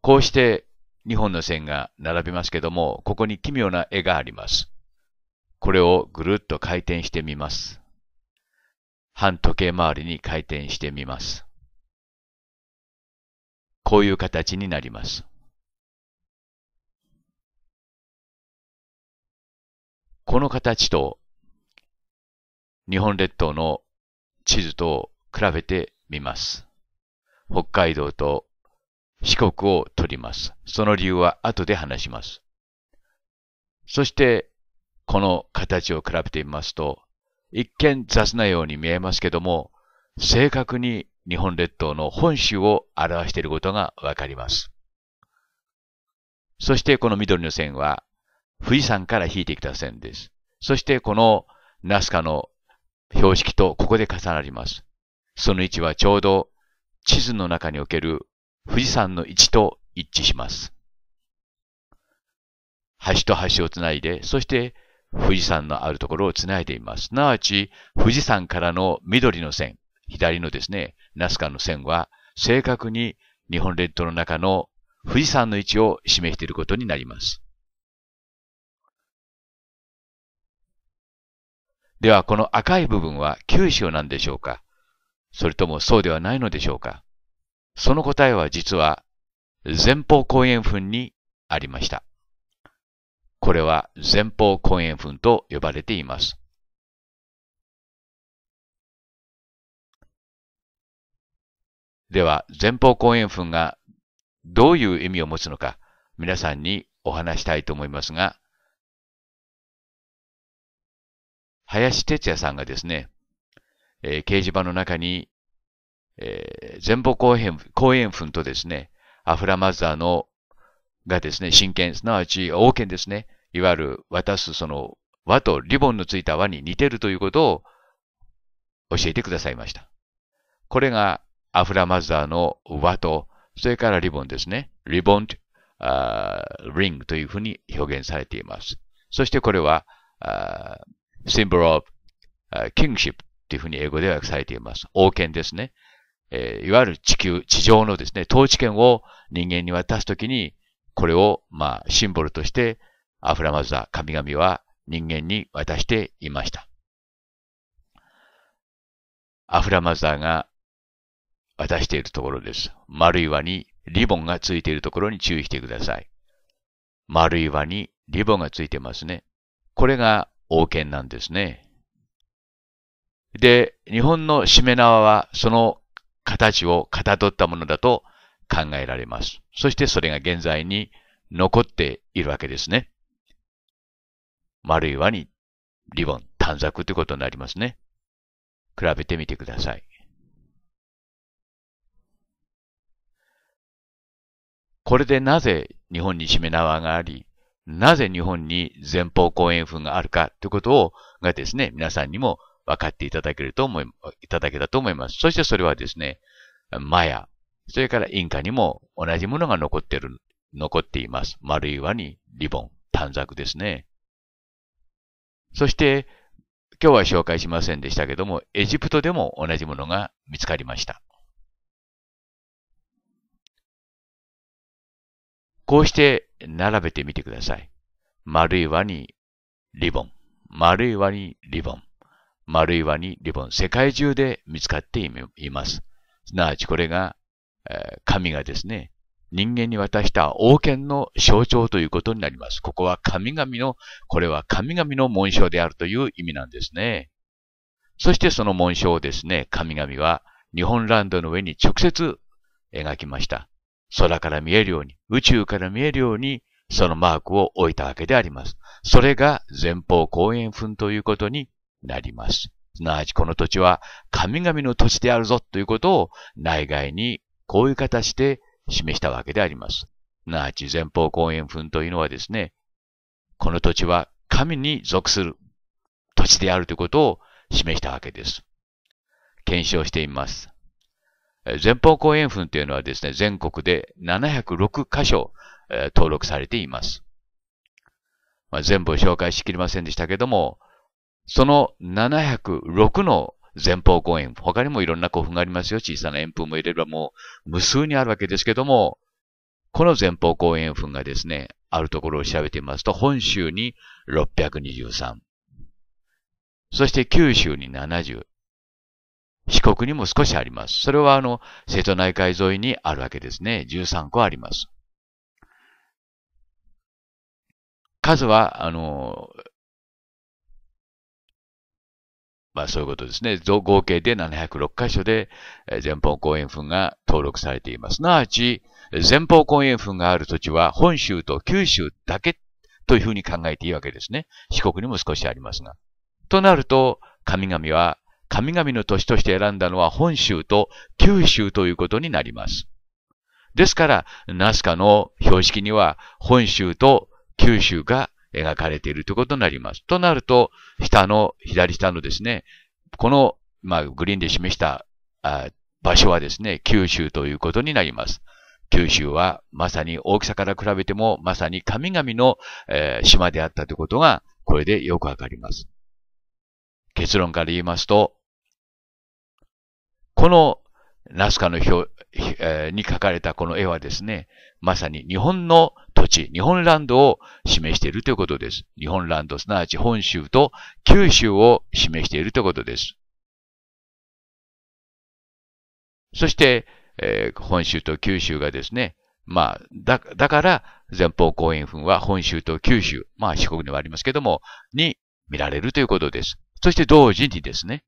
こうして2本の線が並びますけども、ここに奇妙な絵があります。これをぐるっと回転してみます。反時計回りに回転してみます。こういう形になります。この形と日本列島の地図と比べてみます。北海道と四国を取ります。その理由は後で話します。そしてこの形を比べてみますと、一見雑なように見えますけども、正確に日本列島の本州を表していることがわかります。そしてこの緑の線は、富士山から引いてきた線です。そしてこのナスカの標識とここで重なります。その位置はちょうど地図の中における富士山の位置と一致します。橋と橋をつないで、そして富士山のあるところをつないでいます。すなわち、富士山からの緑の線、左のですね、ナスカの線は、正確に日本列島の中の富士山の位置を示していることになります。では、この赤い部分は九州なんでしょうかそれともそうではないのでしょうかその答えは実は前方後円墳にありました。これは前方後円墳と呼ばれています。では、前方後円墳がどういう意味を持つのか、皆さんにお話したいと思いますが、林哲也さんがですね、えー、掲示板の中に、えー、前方後円後円墳とですね、アフラマザーのがですね、親権、すなわち王権ですね、いわゆる渡すその輪とリボンのついた輪に似てるということを教えてくださいました。これがアフラマザーの輪と、それからリボンですね。リボンあリングというふうに表現されています。そしてこれは、シンボルオブ・キングシップというふうに英語ではされています。王権ですね。えー、いわゆる地球、地上のですね、統治権を人間に渡すときに、これを、まあ、シンボルとしてアフラマズダ、神々は人間に渡していました。アフラマズダが渡しているところです。丸い輪にリボンがついているところに注意してください。丸い輪にリボンがついてますね。これが王権なんですね。で、日本のしめ縄はその形をかたどったものだと考えられます。そしてそれが現在に残っているわけですね。丸い輪にリボン、短冊ということになりますね。比べてみてください。これでなぜ日本にしめ縄があり、なぜ日本に前方後円墳があるかということを、がですね、皆さんにも分かっていただけると思い、いただけたと思います。そしてそれはですね、マヤ、それからインカにも同じものが残ってる、残っています。丸い輪にリボン、短冊ですね。そして、今日は紹介しませんでしたけども、エジプトでも同じものが見つかりました。こうして並べてみてください。丸い輪にリボン。丸い輪にリボン。丸い輪にリボン。世界中で見つかっています。すなわちこれが、え神がですね、人間に渡した王権の象徴ということになります。ここは神々の、これは神々の紋章であるという意味なんですね。そしてその紋章をですね、神々は日本ランドの上に直接描きました。空から見えるように、宇宙から見えるように、そのマークを置いたわけであります。それが前方後円墳ということになります。すなわちこの土地は神々の土地であるぞということを内外にこういう形で示したわけであります。那智前方後円墳というのはですね、この土地は神に属する土地であるということを示したわけです。検証してみます。前方後円墳というのはですね、全国で706箇所、えー、登録されています。まあ、全部紹介しきれませんでしたけども、その706の前方後円。他にもいろんな古墳がありますよ。小さな円墳も入れればもう無数にあるわけですけども、この前方後円墳がですね、あるところを調べてみますと、本州に623。そして九州に70。四国にも少しあります。それはあの、瀬戸内海沿いにあるわけですね。13個あります。数は、あの、まあそういうことですね。合計で706箇所で、前方後円墳が登録されています。すなわち、前方後円墳がある土地は本州と九州だけというふうに考えていいわけですね。四国にも少しありますが。となると、神々は、神々の市として選んだのは本州と九州ということになります。ですから、ナスカの標識には本州と九州が描かれているということになります。となると、下の、左下のですね、この、まあ、グリーンで示したあ場所はですね、九州ということになります。九州はまさに大きさから比べてもまさに神々の、えー、島であったということがこれでよくわかります。結論から言いますと、このナスカの表、えー、に書かれたこの絵はですね、まさに日本の土地、日本ランドを示しているということです。日本ランド、すなわち本州と九州を示しているということです。そして、えー、本州と九州がですね、まあ、だ、だから、前方後円墳は本州と九州、まあ四国にはありますけども、に見られるということです。そして同時にですね、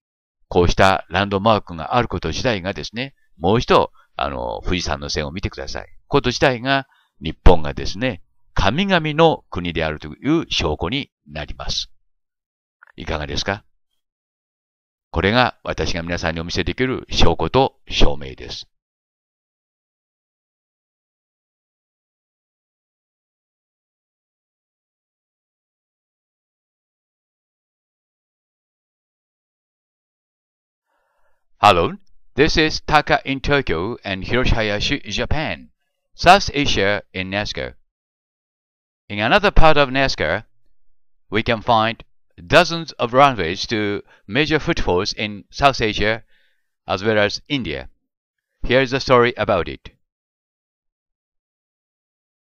こうしたランドマークがあること自体がですね、もう一度、あの、富士山の線を見てください。こと自体が日本がですね、神々の国であるという証拠になります。いかがですかこれが私が皆さんにお見せできる証拠と証明です。Hello, this is Taka in Tokyo and Hiroshi Hayashi, Japan. South Asia in Nazca. In another part of Nazca, we can find dozens of runways to major footfalls in South Asia as well as India. Here is a story about it.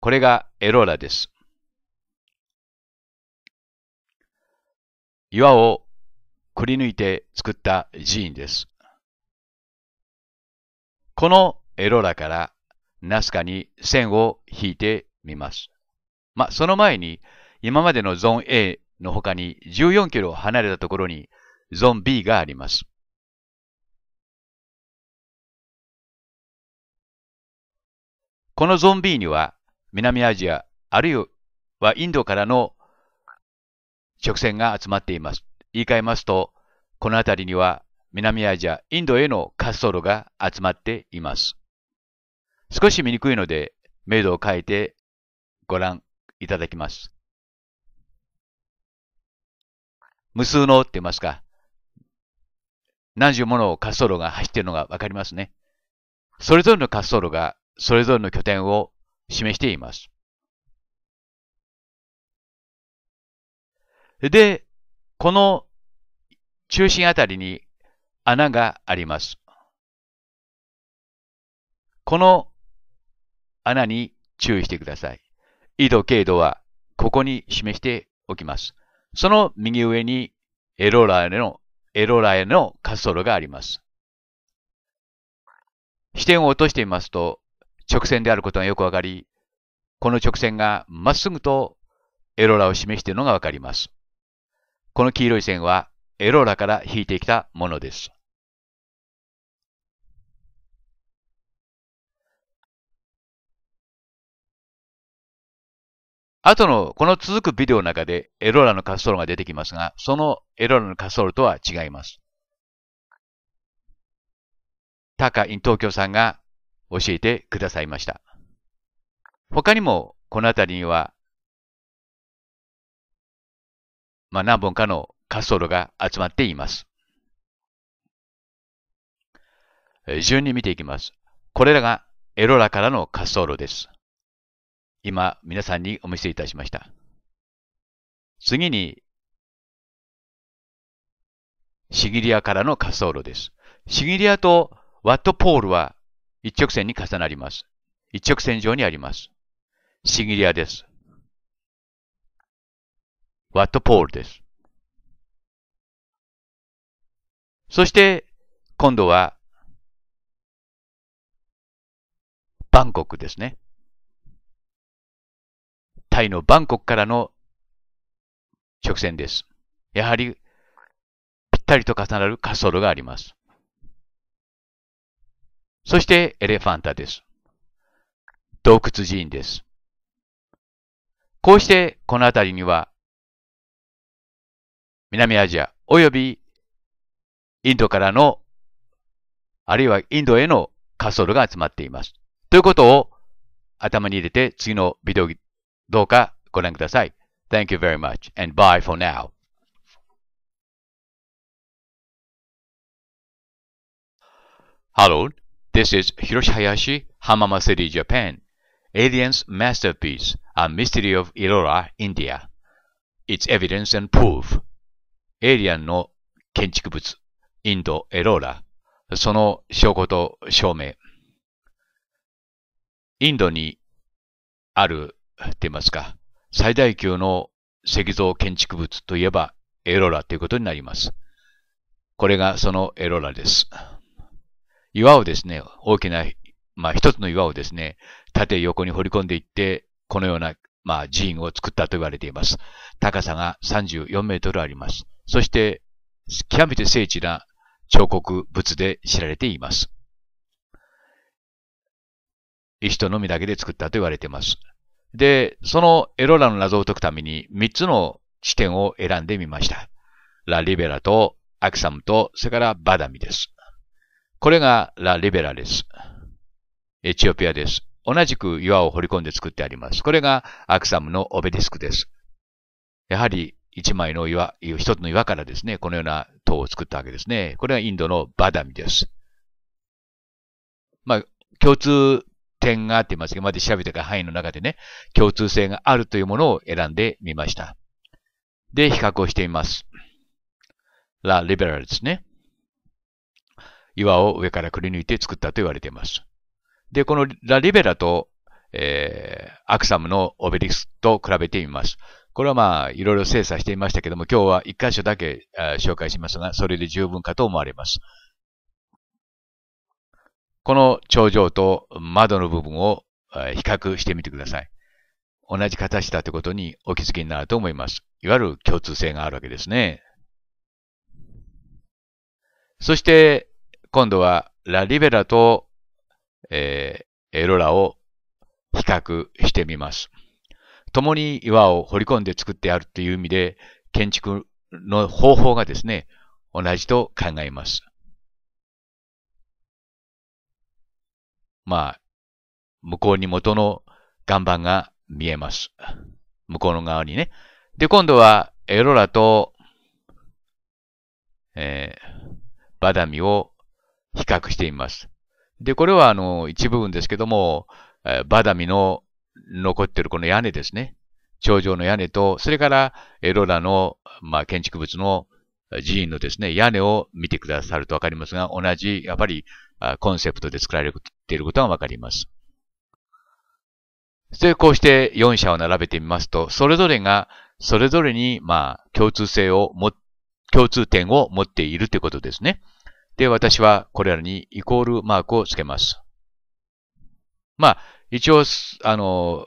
これがエローラです。岩をくり抜いて作った寺院です。このエローラからナスカに線を引いてみます。まあ、その前に、今までのゾーン A の他に14キロ離れたところにゾーン B があります。このゾーン B には南アジア、あるいはインドからの直線が集まっています。言い換えますと、この辺りには南アジア、インドへの滑走路が集まっています。少し見にくいので、メイドを変えてご覧いただきます。無数のって言いますか、何十もの滑走路が走っているのがわかりますね。それぞれの滑走路がそれぞれの拠点を示しています。で、この中心あたりに穴があります。この穴に注意してください。緯度、経度はここに示しておきます。その右上にエロラへの、エロラへの滑走路があります。視点を落としてみますと、直線であることがよくわかり、この直線がまっすぐとエローラを示しているのがわかります。この黄色い線はエローラから引いてきたものです。後のこの続くビデオの中でエロラの滑走路が出てきますが、そのエロラの滑走路とは違います。タカ・イン東京さんが教えてくださいました。他にもこの辺りには、まあ、何本かの滑走路が集まっています。順に見ていきます。これらがエロラからの滑走路です。今皆さんにお見せいたしました。次に、シギリアからの滑走路です。シギリアとワットポールは一直線に重なります。一直線上にあります。シギリアです。ワットポールです。そして、今度は、バンコクですね。タイのバンコクからの直線です。やはり、ぴったりと重なる滑走路があります。そしてエレファンタです。洞窟寺院です。こうしてこの辺りには南アジア及びインドからのあるいはインドへの滑走路が集まっています。ということを頭に入れて次のビデオどうかご覧ください。Thank you very much and bye for now. Hello, This is Hiroshi Hayashi, Hamama City, Japan. Alien's Masterpiece, A Mystery of Irora, India. Its Evidence and Proof. Alien の建築物、インド・エローラ。その証拠と証明。インドにあるって言いますか、最大級の石像建築物といえばエロラということになります。これがそのエロラです。岩をですね、大きな、まあ一つの岩をですね、縦横に掘り込んでいって、このような、まあ寺院を作ったと言われています。高さが34メートルあります。そして、極めて精緻な彫刻物で知られています。石とのみだけで作ったと言われています。で、そのエロラの謎を解くために3つの地点を選んでみました。ラ・リベラとアクサムと、それからバダミです。これがラ・リベラです。エチオピアです。同じく岩を掘り込んで作ってあります。これがアクサムのオベディスクです。やはり一枚の岩、一つの岩からですね、このような塔を作ったわけですね。これがインドのバダミです。まあ、共通点があってますけど、まで調べた範囲の中でね、共通性があるというものを選んでみました。で、比較をしてみます。ラ・リベラルですね。岩を上からくり抜いて作ったと言われています。で、このラ・リベラと、えー、アクサムのオベリスと比べてみます。これはまあ、いろいろ精査していましたけども、今日は一箇所だけ紹介しますが、それで十分かと思われます。この頂上と窓の部分を比較してみてください。同じ形だということにお気づきになると思います。いわゆる共通性があるわけですね。そして、今度はラリベラと、えー、エロラを比較してみます。共に岩を掘り込んで作ってあるという意味で、建築の方法がですね、同じと考えます。まあ、向こうに元の岩盤が見えます。向こうの側にね。で、今度はエロラと、えー、バダミを比較してみます。で、これはあの、一部分ですけども、えー、バダミの残ってるこの屋根ですね。頂上の屋根と、それからエロラの、まあ、建築物の寺院のですね、屋根を見てくださるとわかりますが、同じ、やっぱりコンセプトで作られるていることがわかります。で、こうして4社を並べてみますと、それぞれが、それぞれに、まあ、共通性をも、共通点を持っているということですね。で、私はこれらにイコールマークをつけます。まあ、一応、あの、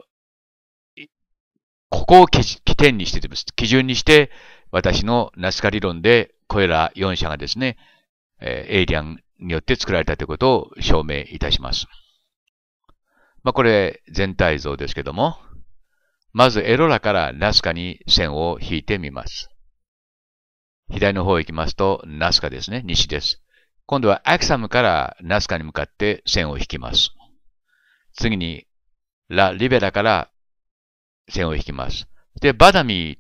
ここを起点にしてます。基準にして、私のナスカ理論で、これら4社がですね、えー、エイリアンによって作られたということを証明いたします。まあ、これ全体像ですけども、まずエロラからナスカに線を引いてみます。左の方行きますと、ナスカですね、西です。今度はアクサムからナスカに向かって線を引きます。次に、ラ・リベラから線を引きます。で、バダミ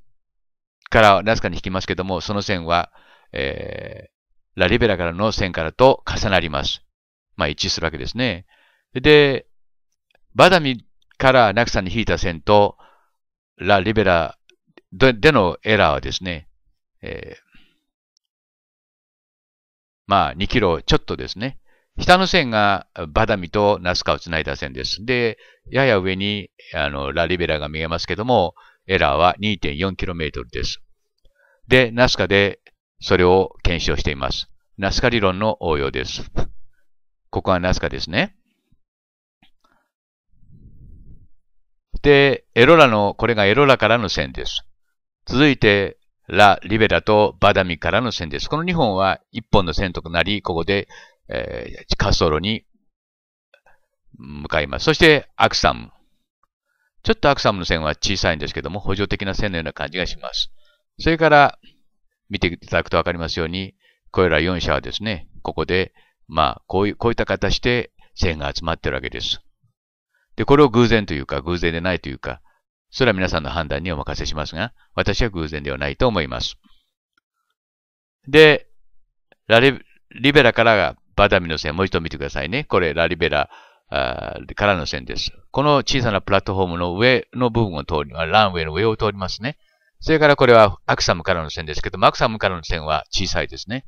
からナスカに引きますけども、その線は、えラリベラからの線からと重なります。まあ一致するわけですね。で、バダミからナクサに引いた線と、ラ・リベラでのエラーはですね、えー、まあ2キロちょっとですね。下の線がバダミとナスカをつないだ線です。で、やや上にあのラ・リベラが見えますけども、エラーは 2.4km です。で、ナスカでそれを検証しています。ナスカ理論の応用です。ここはナスカですね。で、エロラの、これがエロラからの線です。続いて、ラ・リベラとバダミからの線です。この2本は1本の線となり、ここで、えー、滑走路に向かいます。そして、アクサム。ちょっとアクサムの線は小さいんですけども、補助的な線のような感じがします。それから、見ていただくとわかりますように、これら4社はですね、ここで、まあ、こういう、こういった形で線が集まってるわけです。で、これを偶然というか、偶然でないというか、それは皆さんの判断にお任せしますが、私は偶然ではないと思います。で、ラリリベラからがバダミの線、もう一度見てくださいね。これ、ラリベラからの線です。この小さなプラットフォームの上の部分を通り、ランウェイの上を通りますね。それからこれはアクサムからの線ですけども、アクサムからの線は小さいですね。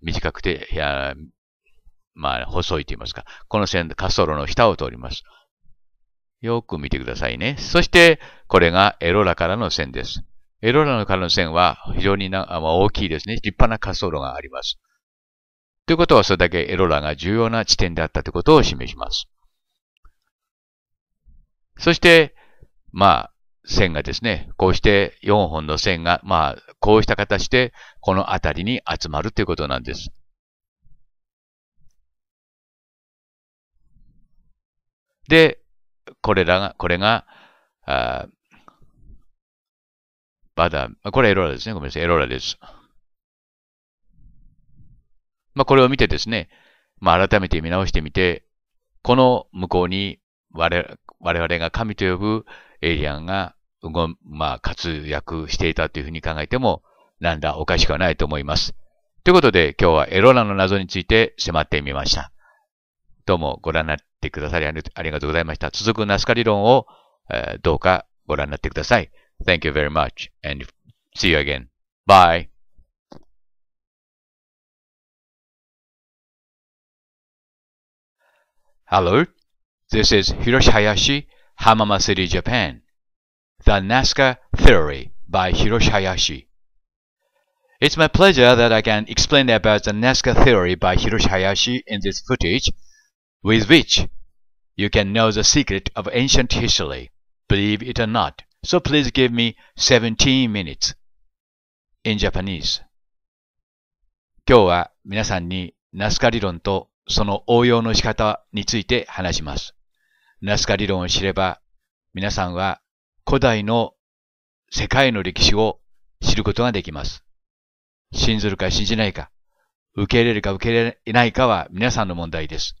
短くて、いや、まあ、細いと言いますか。この線で滑走路の下を通ります。よく見てくださいね。そして、これがエロラからの線です。エロラからの線は非常にな、まあ、大きいですね。立派な滑走路があります。ということは、それだけエロラが重要な地点であったということを示します。そして、まあ、線がですね、こうして4本の線が、まあ、こうした形で、この辺りに集まるということなんです。で、これらが、これが、あバダ、これエローラですね。ごめんなさい、エローラです。まあ、これを見てですね、まあ、改めて見直してみて、この向こうに我々が神と呼ぶエイリアンがご、まあ、活躍していたというふうに考えても、なんだおかしくはないと思います。ということで、今日はエロラの謎について迫ってみました。どうもご覧になってくださりありがとうございました。続くナスカ理論を、えー、どうかご覧になってください。Thank you very much and see you again. Bye. Hello, this is Hiroshi Hayashi, Hamama City, Japan. The Nazca Theory by Hiroshi Hayashi. It's my pleasure that I can explain about the Nazca Theory by Hiroshi Hayashi in this footage, with which you can know the secret of ancient history, believe it or not. So please give me 17 minutes in Japanese. 今日は皆さんにナスカ理論とその応用の仕方について話します。ナスカ理論を知れば皆さんは古代の世界の歴史を知ることができます。信ずるか信じないか、受け入れるか受け入れないかは皆さんの問題です。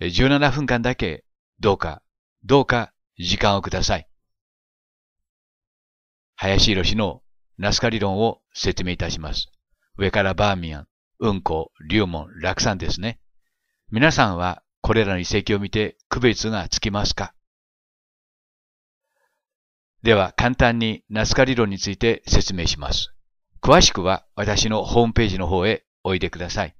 17分間だけ、どうか、どうか時間をください。林博のナスカ理論を説明いたします。上からバーミヤン、ウンコ、リュウモン、ラクサンですね。皆さんはこれらの遺跡を見て区別がつきますかでは簡単にナスカ理論について説明します。詳しくは私のホームページの方へおいでください。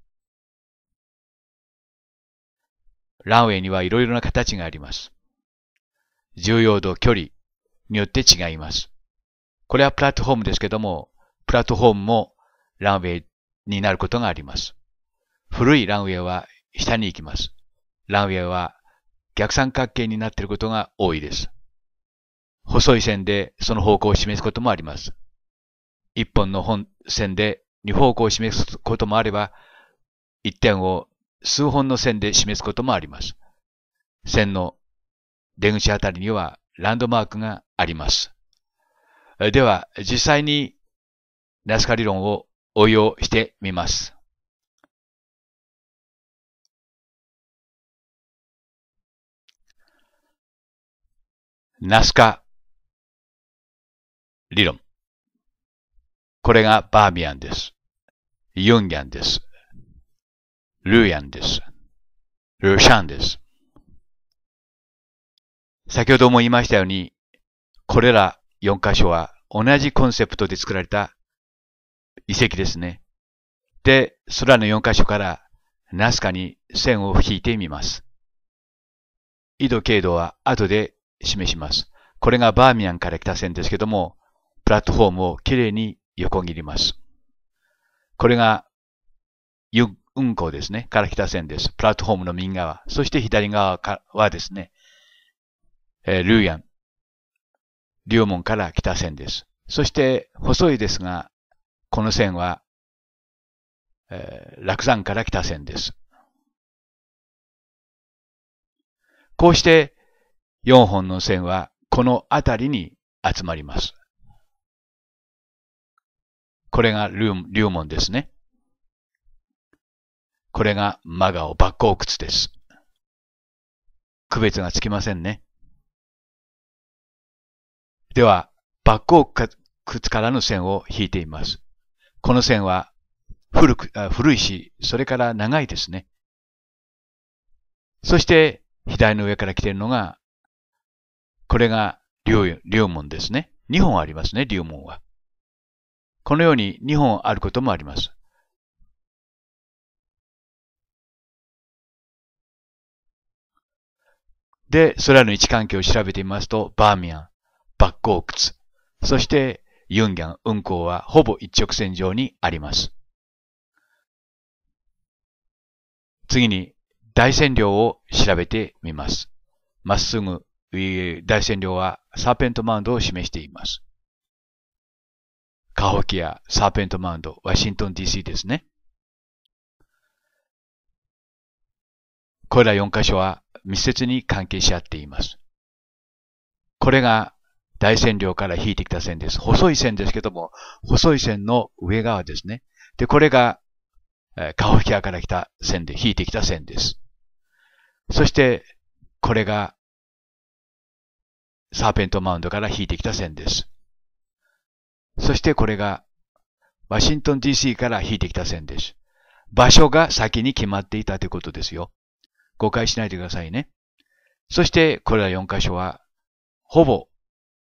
ランウェイにはいろいろな形があります。重要度、距離によって違います。これはプラットフォームですけども、プラットフォームもランウェイになることがあります。古いランウェイは下に行きます。ランウェイは逆三角形になっていることが多いです。細い線でその方向を示すこともあります。一本の本線で二方向を示すこともあれば、一点を数本の線で示すこともあります。線の出口あたりにはランドマークがあります。では、実際にナスカ理論を応用してみます。ナスカ理論。これがバーミヤンです。ユンギャンです。ルーヤンです。ルーシャンです。先ほども言いましたように、これら4箇所は同じコンセプトで作られた遺跡ですね。で、空の4箇所からナスカに線を引いてみます。緯度経度は後で示します。これがバーミヤンから来た線ですけども、プラットフォームをきれいに横切ります。これが、運行ですね。から北線です。プラットフォームの右側。そして左側はですね、えー、ルーヤン。龍門から北線です。そして、細いですが、この線は、えー、落山から北線です。こうして、4本の線は、この辺りに集まります。これが龍門ですね。これがマガオ、バッコウクツです。区別がつきませんね。では、バッコウクツからの線を引いています。この線は古く、古いし、それから長いですね。そして、左の上から来ているのが、これが龍門ですね。2本ありますね、龍門は。このように2本あることもあります。で、それらの位置関係を調べてみますと、バーミヤン、バックオークツ、そしてユンギャン、運行はほぼ一直線上にあります。次に、大線量を調べてみます。まっすぐ、大線量はサーペントマウンドを示しています。カホキア、サーペントマウンド、ワシントン DC ですね。これら4箇所は密接に関係し合っています。これが大線量から引いてきた線です。細い線ですけども、細い線の上側ですね。で、これが、えカホキアから来た線で引いてきた線です。そして、これが、サーペントマウンドから引いてきた線です。そしてこれがワシントン DC から引いてきた線です。場所が先に決まっていたということですよ。誤解しないでくださいね。そしてこれら4箇所はほぼ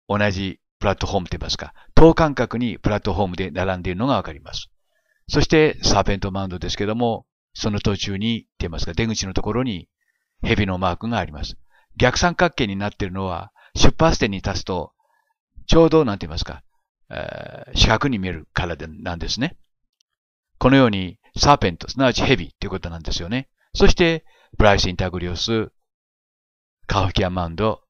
同じプラットフォームと言いますか、等間隔にプラットフォームで並んでいるのがわかります。そしてサーペントマウンドですけども、その途中に、と言いますか、出口のところに蛇のマークがあります。逆三角形になっているのは、出発点に立つと、ちょうど、なんて言いますか、四角に見えるからでなんですね。このように、サーペント、すなわち蛇ということなんですよね。そして、ブライス・インタグリオス、カフキア・マウンド、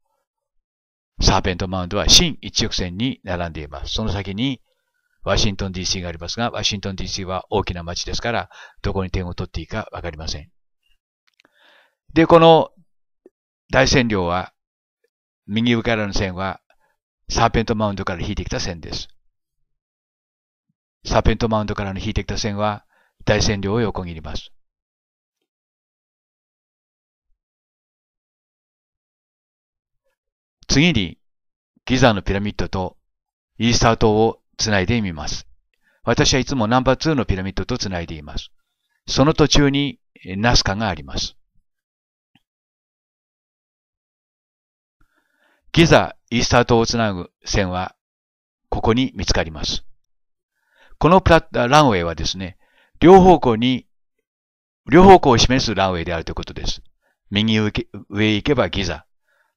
サーペント・マウンドは新一直線に並んでいます。その先に、ワシントン DC がありますが、ワシントン DC は大きな街ですから、どこに点を取っていいかわかりません。で、この大線量は、右上からの線はサーペントマウンドから引いてきた線です。サーペントマウンドからの引いてきた線は大線量を横切ります。次に、ギザのピラミッドとイースター島をつないでみます。私はいつもナンバー2のピラミッドとつないでいます。その途中にナスカがあります。ギザ・イースター島をつなぐ線は、ここに見つかります。このプラッランウェイはですね、両方向に、両方向を示すランウェイであるということです。右上行けばギザ、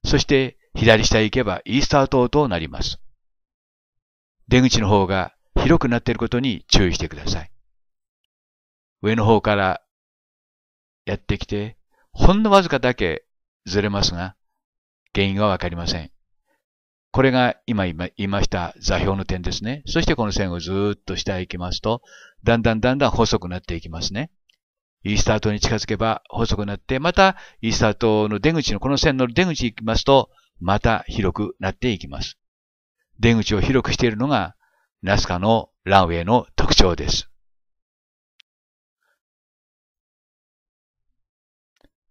そして左下行けばイースター島となります。出口の方が広くなっていることに注意してください。上の方からやってきて、ほんのわずかだけずれますが、原因はわかりません。これが今言いました座標の点ですね。そしてこの線をずっと下へ行きますと、だんだんだんだん細くなっていきますね。イースター島に近づけば細くなって、またイースター島の出口のこの線の出口行きますと、また広くなっていきます。出口を広くしているのが、ナスカのランウェイの特徴です。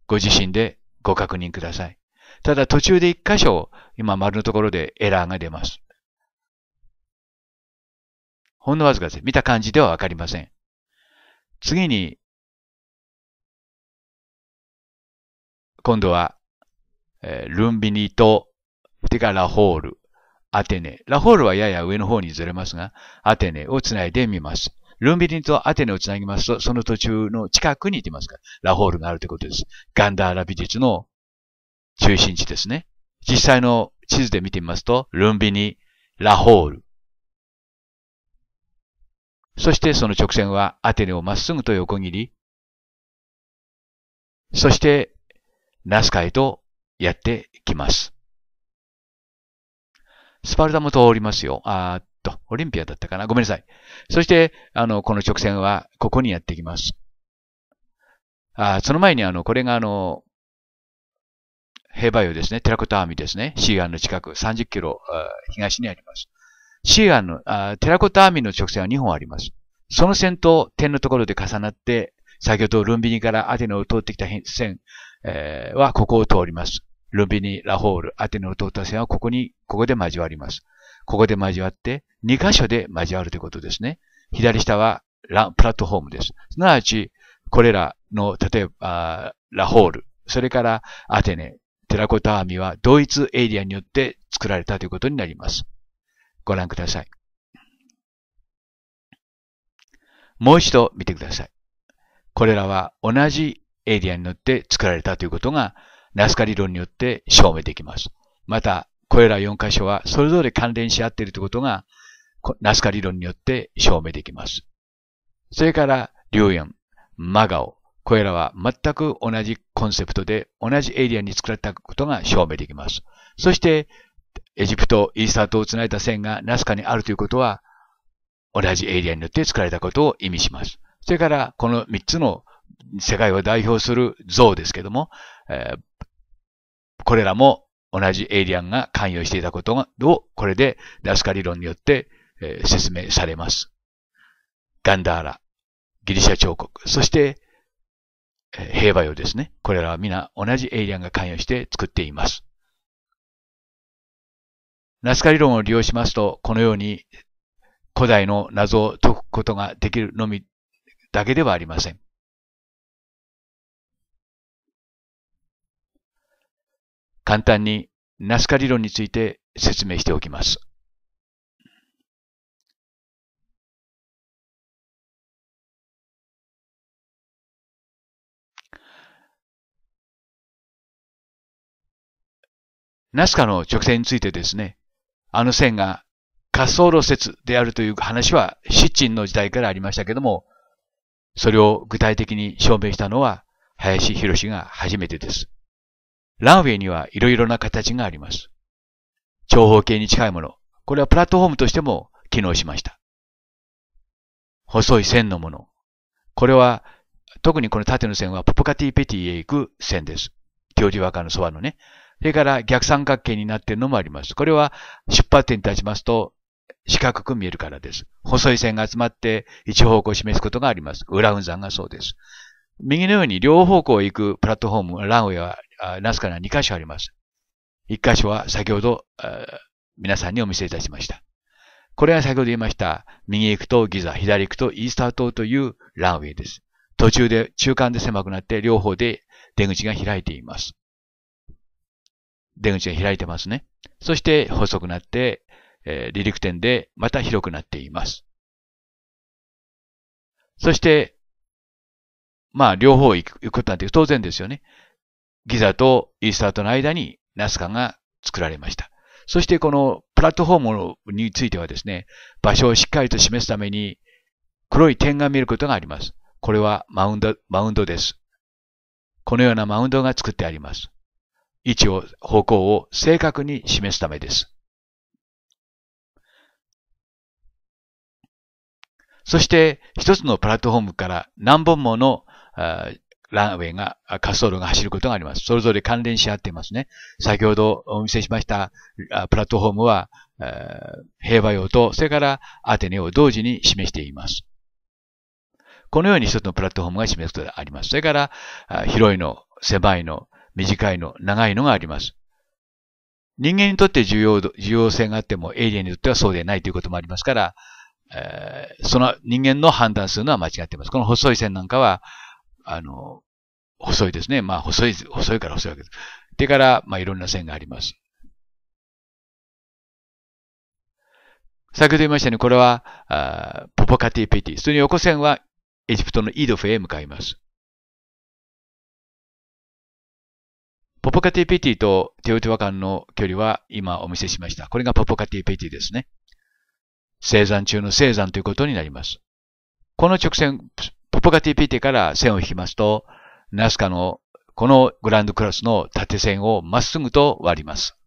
ご自身でご確認ください。ただ途中で一箇所、今丸のところでエラーが出ます。ほんのわずかです。見た感じではわかりません。次に、今度は、えー、ルンビニと、てかラホール、アテネ。ラホールはやや上の方にずれますが、アテネをつないでみます。ルンビニとアテネをつなぎますと、その途中の近くに行きますから、ラホールがあるということです。ガンダーラ美術の中心地ですね。実際の地図で見てみますと、ルンビニ、ラホール。そしてその直線はアテネをまっすぐと横切り、そしてナスカへとやってきます。スパルタも通りますよ。あっと、オリンピアだったかな。ごめんなさい。そして、あの、この直線はここにやってきます。あその前にあの、これがあの、兵馬ヨですね、テラコタアーミですね、シーアンの近く、30キロ東にあります。シーアンの、テラコタアーミの直線は2本あります。その線と点のところで重なって、先ほどルンビニからアテネを通ってきた線、はここを通ります。ルンビニ、ラホール、アテネを通った線はここに、ここで交わります。ここで交わって、2箇所で交わるということですね。左下はラプラットフォームです。すなわち、これらの、例えば、ラホール、それからアテネ、テラコタアーミは同一エイリアによって作られたということになります。ご覧ください。もう一度見てください。これらは同じエイリアによって作られたということがナスカ理論によって証明できます。また、これら4箇所はそれぞれ関連し合っているということがナスカ理論によって証明できます。それから、リュウヨン、マガオ、これらは全く同じコンセプトで同じエリアに作られたことが証明できます。そして、エジプト、イースター島をつないだ線がナスカにあるということは、同じエリアによって作られたことを意味します。それから、この3つの世界を代表する像ですけども、えー、これらも同じエイリアンが関与していたことを、これでナスカ理論によって、えー、説明されます。ガンダーラ、ギリシャ彫刻、そして平和用ですね。これらは皆同じエイリアンが関与して作っています。ナスカ理論を利用しますと、このように古代の謎を解くことができるのみだけではありません。簡単にナスカ理論について説明しておきます。ナスカの直線についてですね、あの線が滑走路説であるという話はシッチンの時代からありましたけども、それを具体的に証明したのは林博士が初めてです。ランウェイにはいろいろな形があります。長方形に近いもの、これはプラットフォームとしても機能しました。細い線のもの、これは特にこの縦の線はポポカティペティへ行く線です。教授和歌のそばのね、それから逆三角形になっているのもあります。これは出発点に立ちますと四角く見えるからです。細い線が集まって一方向を示すことがあります。裏運山がそうです。右のように両方向へ行くプラットフォーム、ランウェイは、ナスカには2箇所あります。1箇所は先ほど皆さんにお見せいたしました。これは先ほど言いました、右行くとギザ、左行くとイースター島というランウェイです。途中で、中間で狭くなって両方で出口が開いています。出口が開いてますね。そして細くなって、えー、離陸点でまた広くなっています。そして、まあ、両方行くことなんて当然ですよね。ギザとイースターとの間にナスカが作られました。そしてこのプラットフォームについてはですね、場所をしっかりと示すために黒い点が見ることがあります。これはマウンド、マウンドです。このようなマウンドが作ってあります。位置を、方向を正確に示すためです。そして一つのプラットフォームから何本ものランウェイが、滑走路が走ることがあります。それぞれ関連し合っていますね。先ほどお見せしましたプラットフォームは、平和用と、それからアテネを同時に示しています。このように一つのプラットフォームが示すことがあります。それから、広いの、狭いの、短いの、長いのがあります。人間にとって重要度、重要性があっても、エイリアンにとってはそうでないということもありますから、えー、その人間の判断するのは間違っています。この細い線なんかは、あの、細いですね。まあ、細い、細いから細いわけです。でから、まあ、いろんな線があります。先ほど言いましたように、これは、あポポカティペティ。それに横線はエジプトのイドフェへ向かいます。ポポカティペティとテオティワカンの距離は今お見せしました。これがポポカティペティですね。生産中の生産ということになります。この直線、ポポカティペティから線を引きますと、ナスカのこのグランドクラスの縦線をまっすぐと割ります。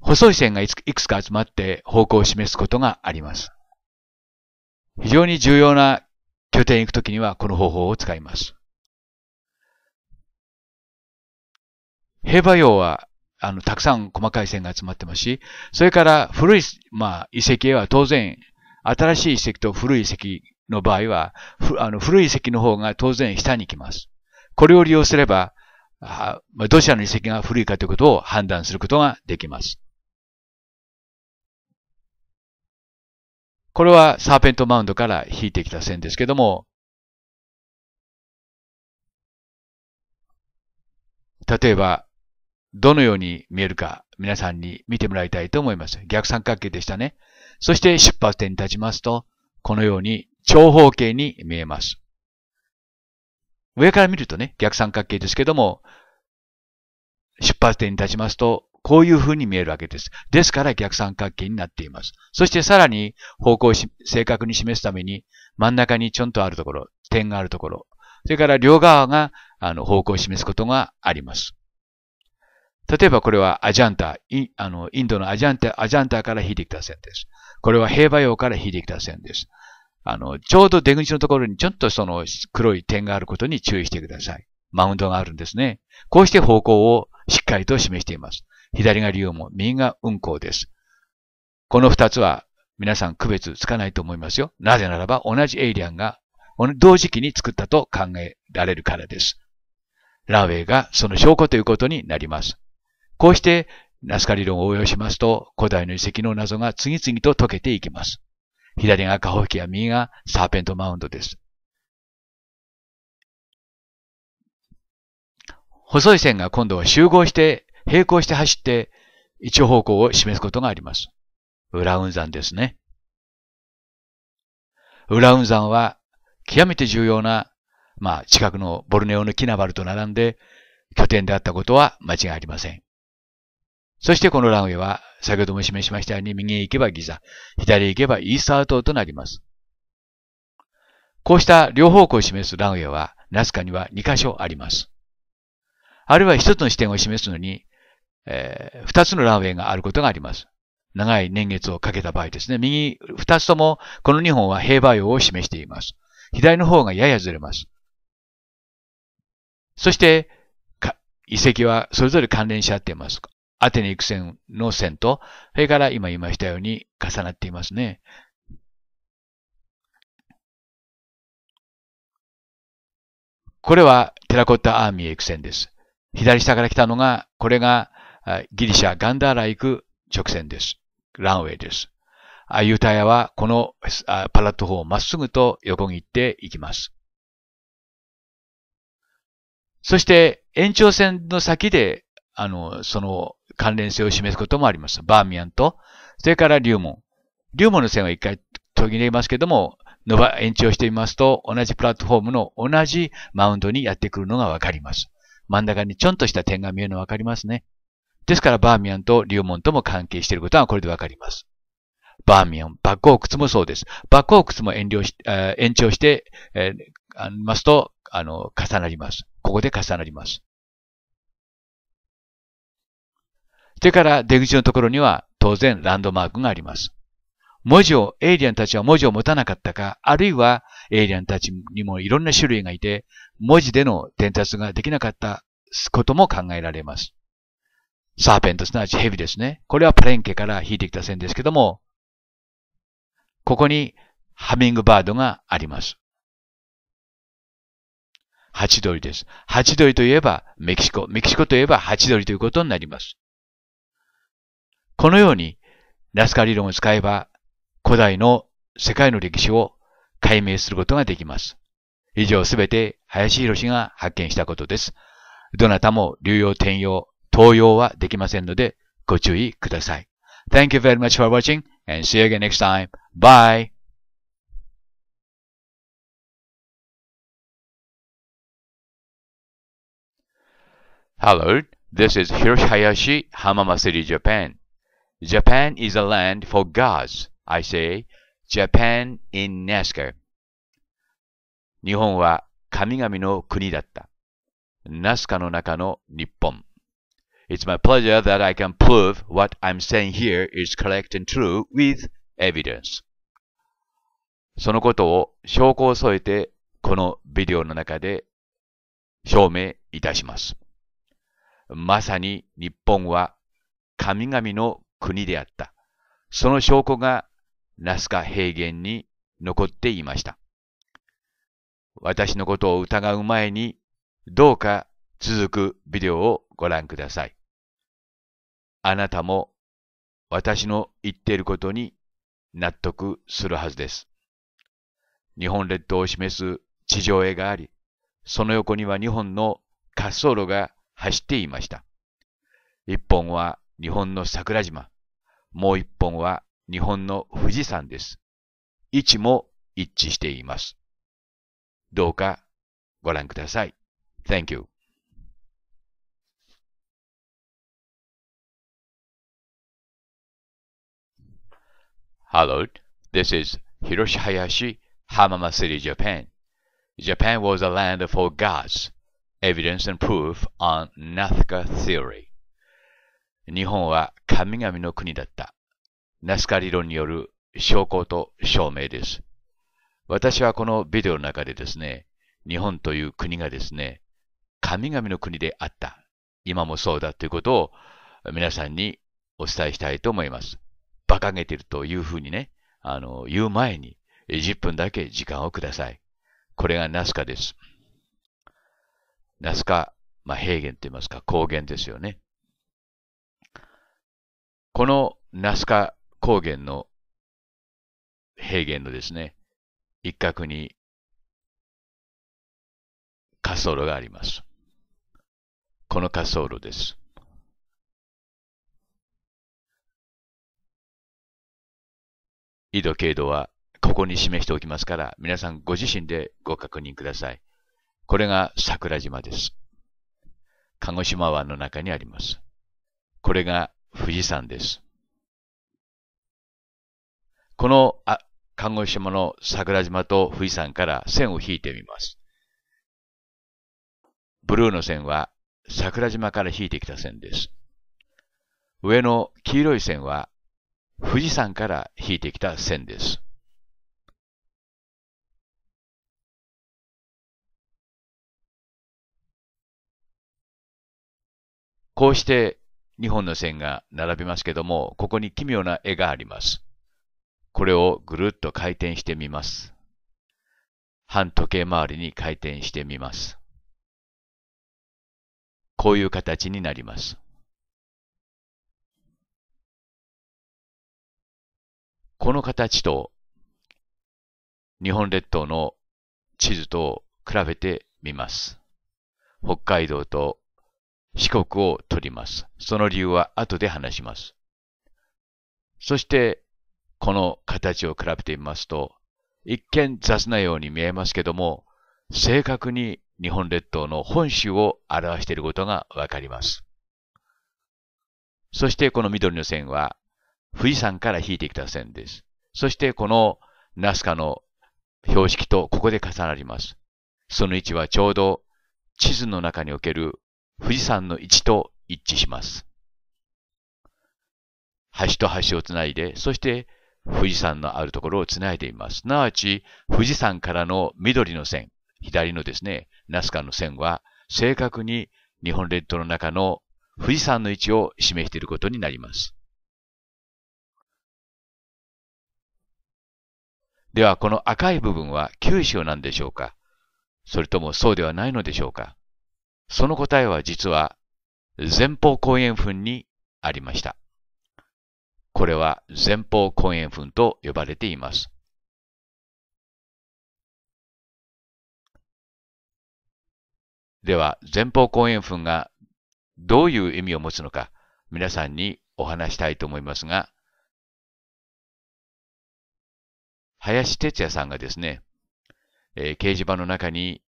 細い線がいくつか集まって方向を示すことがあります。非常に重要な拠点行くときにはこの方法を使います。ヘバ用は、あの、たくさん細かい線が集まってますし、それから古い、まあ、遺跡へは当然、新しい遺跡と古い遺跡の場合は、あの古い遺跡の方が当然下に来ます。これを利用すれば、あまあ、どちらの遺跡が古いかということを判断することができます。これはサーペントマウンドから引いてきた線ですけども、例えば、どのように見えるか皆さんに見てもらいたいと思います。逆三角形でしたね。そして出発点に立ちますと、このように長方形に見えます。上から見るとね、逆三角形ですけども、出発点に立ちますと、こういう風に見えるわけです。ですから逆三角形になっています。そしてさらに方向を正確に示すために真ん中にちょんとあるところ、点があるところ、それから両側があの方向を示すことがあります。例えばこれはアジャンタ、イあのインドのアジャンタ、アジャンタから引いてきた線です。これは平和洋から引いてきた線です。あの、ちょうど出口のところにちょっとその黒い点があることに注意してください。マウンドがあるんですね。こうして方向をしっかりと示しています。左がオ門、右が運行です。この二つは皆さん区別つかないと思いますよ。なぜならば同じエイリアンが同時期に作ったと考えられるからです。ラウェイがその証拠ということになります。こうしてナスカ理論を応用しますと古代の遺跡の謎が次々と解けていきます。左がカホキや右がサーペントマウンドです。細い線が今度は集合して並行して走って一方向を示すことがあります。ウラウン山ですね。ウラウン山は極めて重要な、まあ、近くのボルネオのキナバルと並んで拠点であったことは間違いありません。そしてこのランウェイは、先ほども示しましたように右へ行けばギザ、左へ行けばイースター島となります。こうした両方向を示すランウェイは、ナスカには2箇所あります。あるいは一つの視点を示すのに、えー、つのランウェイがあることがあります。長い年月をかけた場合ですね。右二つともこの2本は平和用を示しています。左の方がややずれます。そして、遺跡はそれぞれ関連し合っています。アテネ行く線の線と、それから今言いましたように重なっていますね。これはテラコッタアーミーエクです。左下から来たのが、これがギリシャガンダーラ行く直線です。ランウェイです。ユタヤはこのパラットフォームをまっすぐと横切っていきます。そして延長線の先で、あの、その関連性を示すこともあります。バーミヤンと、それからリリュモン。ューモンの線は一回途切れますけども、伸ば、延長してみますと、同じプラットフォームの同じマウンドにやってくるのがわかります。真ん中にちょんとした点が見えるのわかりますね。ですからバーミヤンと流門とも関係していることはこれでわかります。バーミヤン、バックオークツもそうです。バックオークツも遠慮し、えー、延長して、えー、ありますと、あの、重なります。ここで重なります。それから出口のところには当然ランドマークがあります。文字を、エイリアンたちは文字を持たなかったか、あるいはエイリアンたちにもいろんな種類がいて、文字での伝達ができなかったことも考えられます。サーペント、すなわち蛇ですね。これはパレンケから引いてきた線ですけども、ここにハミングバードがあります。ハチドリです。ハチドリといえばメキシコ。メキシコといえばハチドリということになります。このように、ラスカ理論を使えば、古代の世界の歴史を解明することができます。以上すべて林博が発見したことです。どなたも流用転用、盗用はできませんのでご注意ください。Thank you very much for watching and see you again next time. Bye! Hello, this is Hiroshi Hayashi, Hamama City, Japan. Japan is a land for gods. I say, Japan in n a z c a 日本は神々の国だった。ナスカの中の日本。It's my pleasure that I can prove what I'm saying here is correct and true with evidence. そのことを証拠を添えてこのビデオの中で証明いたします。まさに日本は神々の国であった。その証拠がナスカ平原に残っていました。私のことを疑う前にどうか続くビデオをご覧ください。あなたも私の言っていることに納得するはずです。日本列島を示す地上絵があり、その横には2本の滑走路が走っていました。1本は日本の桜島、もう1本は日本の富士山です。位置も一致しています。どうかご覧ください。Thank you. Hello, this is Hiroshi Hayashi, Hamama City, Japan. Japan was a land for gods. Evidence and proof on Nazca theory. 日本は神々の国だった。ナスカ理論による証拠と証明です。私はこのビデオの中でですね、日本という国がですね、神々の国であった。今もそうだということを皆さんにお伝えしたいと思います。馬鹿げてるというふうにね、あの、言う前に、10分だけ時間をください。これがナスカです。ナスカ、まあ、平原と言いますか、高原ですよね。このナスカ高原の平原のですね、一角に滑走路があります。この滑走路です。緯度、経度はここに示しておきますから、皆さんご自身でご確認ください。これが桜島です。鹿児島湾の中にあります。これが富士山です。このあ鹿児島の桜島と富士山から線を引いてみます。ブルーの線は桜島から引いてきた線です。上の黄色い線は富士山から引いてきた線です。こうして2本の線が並びますけども、ここに奇妙な絵があります。これをぐるっと回転してみます。反時計回りに回転してみます。こういう形になります。この形と日本列島の地図と比べてみます。北海道と四国を取ります。その理由は後で話します。そして、この形を比べてみますと、一見雑なように見えますけども、正確に日本列島の本州を表していることがわかります。そしてこの緑の線は富士山から引いてきた線です。そしてこのナスカの標識とここで重なります。その位置はちょうど地図の中における富士山の位置と一致します。橋と橋をつないで、そして富士山のあるところをつないでいます。すなわち、富士山からの緑の線、左のですね、ナスカの線は、正確に日本列島の中の富士山の位置を示していることになります。ではこの赤い部分は九州なんでしょうかそれともそうではないのでしょうかその答えは実は前方後円墳にありました。これは前方後円墳と呼ばれています。では、前方後円墳がどういう意味を持つのか、皆さんにお話したいと思いますが、林哲也さんがですね、えー、掲示板の中に、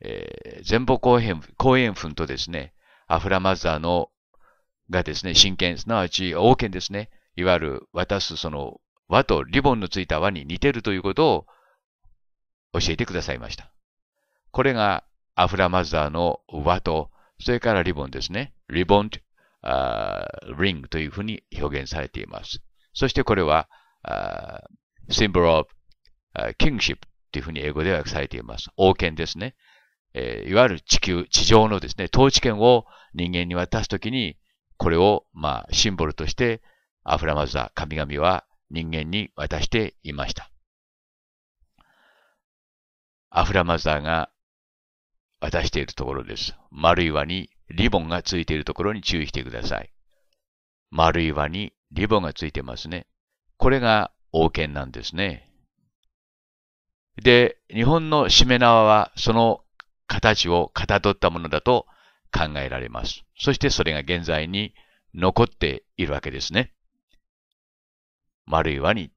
えー、前方後円後円墳とですね、アフラマザーのがですね、真剣、すなわち王権ですね、いわゆる渡すその和とリボンのついた和に似てるということを教えてくださいました。これがアフラマザーの和と、それからリボンですね。リボンリングというふうに表現されています。そしてこれは、symbol of kingship っていうふうに英語ではされています。王権ですね。えー、いわゆる地球、地上のですね、統治権を人間に渡すときに、これを、まあ、シンボルとして、アフラマザ、ー、神々は人間に渡していました。アフラマザーが渡しているところです。丸い輪にリボンがついているところに注意してください。丸い輪にリボンがついてますね。これが王権なんですね。で、日本のしめ縄はその形をかたどったものだと考えられます。そしてそれが現在に残っているわけですね。丸い輪に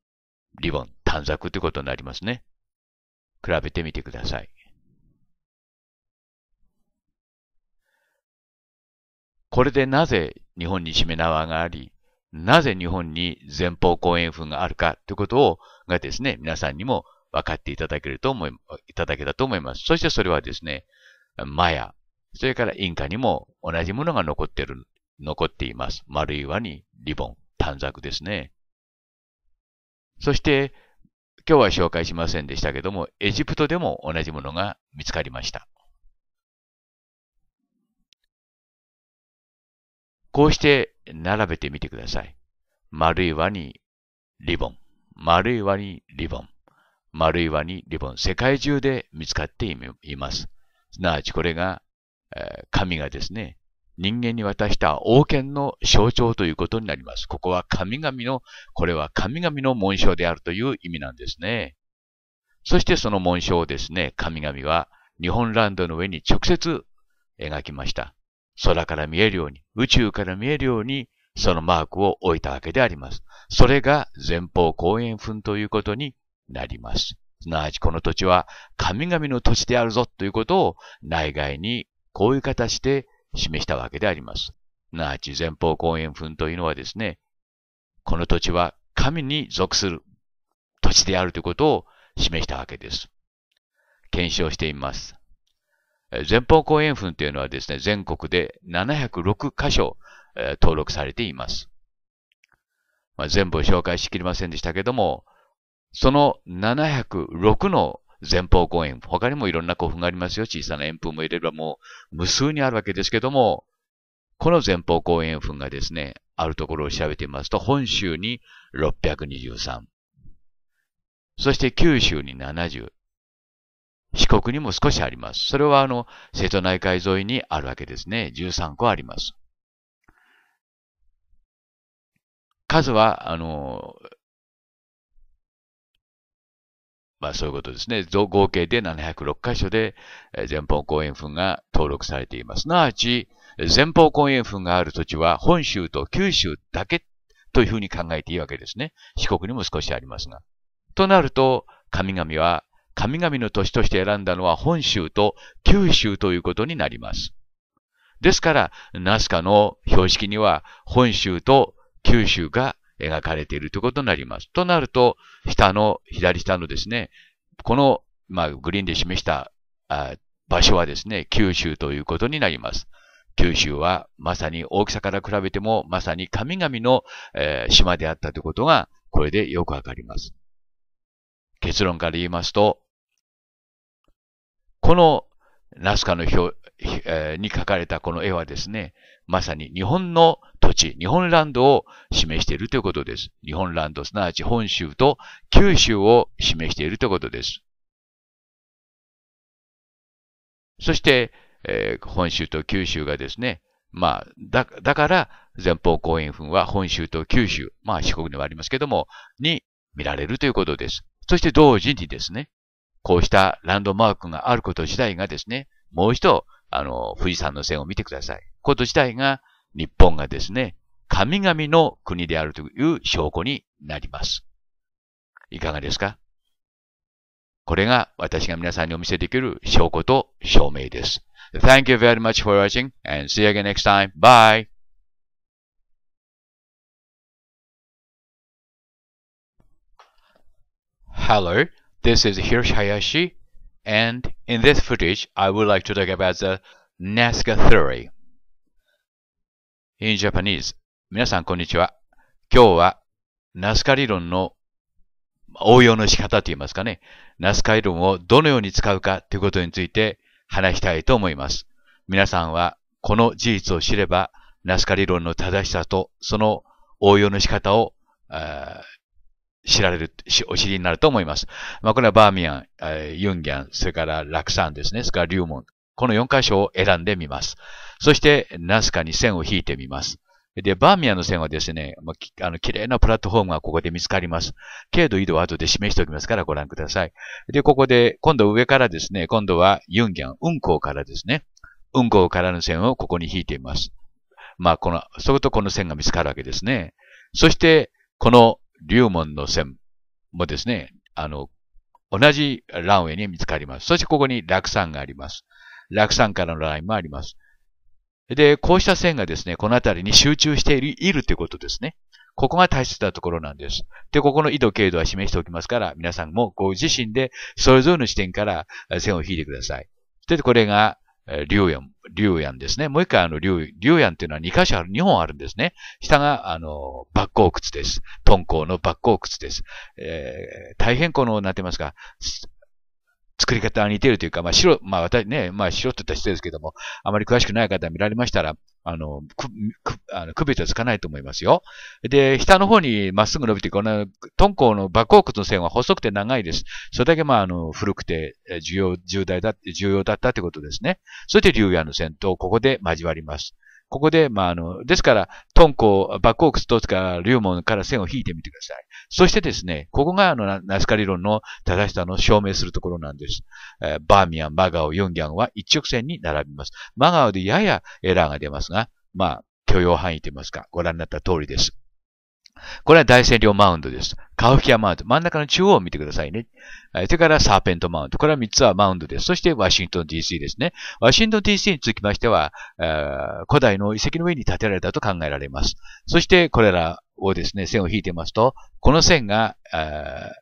リボン、短冊ということになりますね。比べてみてください。これでなぜ日本にしめ縄があり、なぜ日本に前方後円墳があるかということを、がですね、皆さんにも分かっていただけると思い、いただけたと思います。そしてそれはですね、マヤ、それからインカにも同じものが残ってる、残っています。丸い輪にリボン、短冊ですね。そして、今日は紹介しませんでしたけども、エジプトでも同じものが見つかりました。こうして並べてみてください。丸い輪にリボン、丸い輪にリボン、丸い輪にリボン、世界中で見つかっています。すなわちこれが、神がですね、人間に渡した王権の象徴ということになります。ここは神々の、これは神々の紋章であるという意味なんですね。そしてその紋章をですね、神々は日本ランドの上に直接描きました。空から見えるように、宇宙から見えるように、そのマークを置いたわけであります。それが前方後円墳ということになります。すなわちこの土地は神々の土地であるぞということを内外にこういう形で示したわけであります。すなわち前方後円墳というのはですね、この土地は神に属する土地であるということを示したわけです。検証してみます。前方後円墳というのはですね、全国で706箇所、えー、登録されています。まあ、全部紹介しきりませんでしたけども、その706の前方後円、他にもいろんな古墳がありますよ。小さな円墳もれればもう無数にあるわけですけども、この前方後円墳がですね、あるところを調べてみますと、本州に623、そして九州に70、四国にも少しあります。それはあの、瀬戸内海沿いにあるわけですね。13個あります。数は、あの、まあそういうことですね。合計で706箇所で前方後円墳が登録されています。すなわち、前方後円墳がある土地は本州と九州だけというふうに考えていいわけですね。四国にも少しありますが。となると、神々は神々の年として選んだのは本州と九州ということになります。ですから、ナスカの標識には本州と九州が描かれているということになります。となると、下の、左下のですね、この、まあ、グリーンで示した場所はですね、九州ということになります。九州はまさに大きさから比べてもまさに神々の、えー、島であったということがこれでよくわかります。結論から言いますと、このナスカの表、えー、に書かれたこの絵はですね、まさに日本の土地、日本ランドを示しているということです。日本ランド、すなわち本州と九州を示しているということです。そして、えー、本州と九州がですね、まあ、だ、だから、前方後円墳は本州と九州、まあ四国にはありますけども、に見られるということです。そして同時にですね、こうしたランドマークがあること自体がですね、もう一度、あの、富士山の線を見てください。こと自体が、日本がですね、神々の国であるという証拠になります。いかがですかこれが私が皆さんにお見せできる証拠と証明です。Thank you very much for watching and see you again next time. Bye! Hello, this is Hiroshi Hayashi, and in this footage, I would like to talk about the Nazca Theory. In Japanese, 皆さんこんにちは。今日は、n a ナ c a 理論の応用の仕方と言いますかね、ナスカ理論をどのように使うかということについて話したいと思います。皆さんは、この事実を知れば、ナスカ理論の正しさと、その応用の仕方を知られる、お知りになると思います。まあ、これはバーミヤン、ユンギャン、それからラクサンですね、それからリュウモン。この4箇所を選んでみます。そして、ナスカに線を引いてみます。で、バーミヤンの線はですね、まあ、あの、綺麗なプラットフォームがここで見つかります。軽度、緯度は後で示しておきますからご覧ください。で、ここで、今度上からですね、今度はユンギャン、運行からですね、運行からの線をここに引いています。まあ、この、それとこの線が見つかるわけですね。そして、この龍門の線もですね、あの、同じランウェイに見つかります。そしてここに落山があります。落山からのラインもあります。で、こうした線がですね、この辺りに集中している、いるということですね。ここが大切なところなんです。で、ここの緯度、経度は示しておきますから、皆さんもご自身でそれぞれの視点から線を引いてください。で、これがえー、リュウヤン、リュウヤンですね。もう一回あの、リュウ、リュウヤンっていうのは2箇所ある、2本あるんですね。下が、あの、抜光窟です。遁光の抜光窟です。えー、大変この、なんて言いますか、作り方が似てるというか、まあ、白、まあ、私ね、まあ、白って言った人ですけども、あまり詳しくない方見られましたら、あの、く、く、あの区別はつかないと思いますよ。で、下の方にまっすぐ伸びてこの、敦煌の馬甲骨の線は細くて長いです。それだけ、まあ、あの、古くて、重要、重大だ、重要だったということですね。そして、竜也の線と、ここで交わります。ここで、まあ、あの、ですから、敦煌、バックオークスとか、龍門から線を引いてみてください。そしてですね、ここが、あの、ナスカ理論の正しさの証明するところなんです。えー、バーミヤン、マガオ、ヨンギャンは一直線に並びます。マガオでややエラーが出ますが、まあ、許容範囲といいますか、ご覧になった通りです。これは大線領マウンドです。カウフキアマウンド。真ん中の中央を見てくださいね。それからサーペントマウンド。これは3つはマウンドです。そしてワシントン DC ですね。ワシントン DC につきましては、えー、古代の遺跡の上に建てられたと考えられます。そしてこれらをですね、線を引いてますと、この線が、えー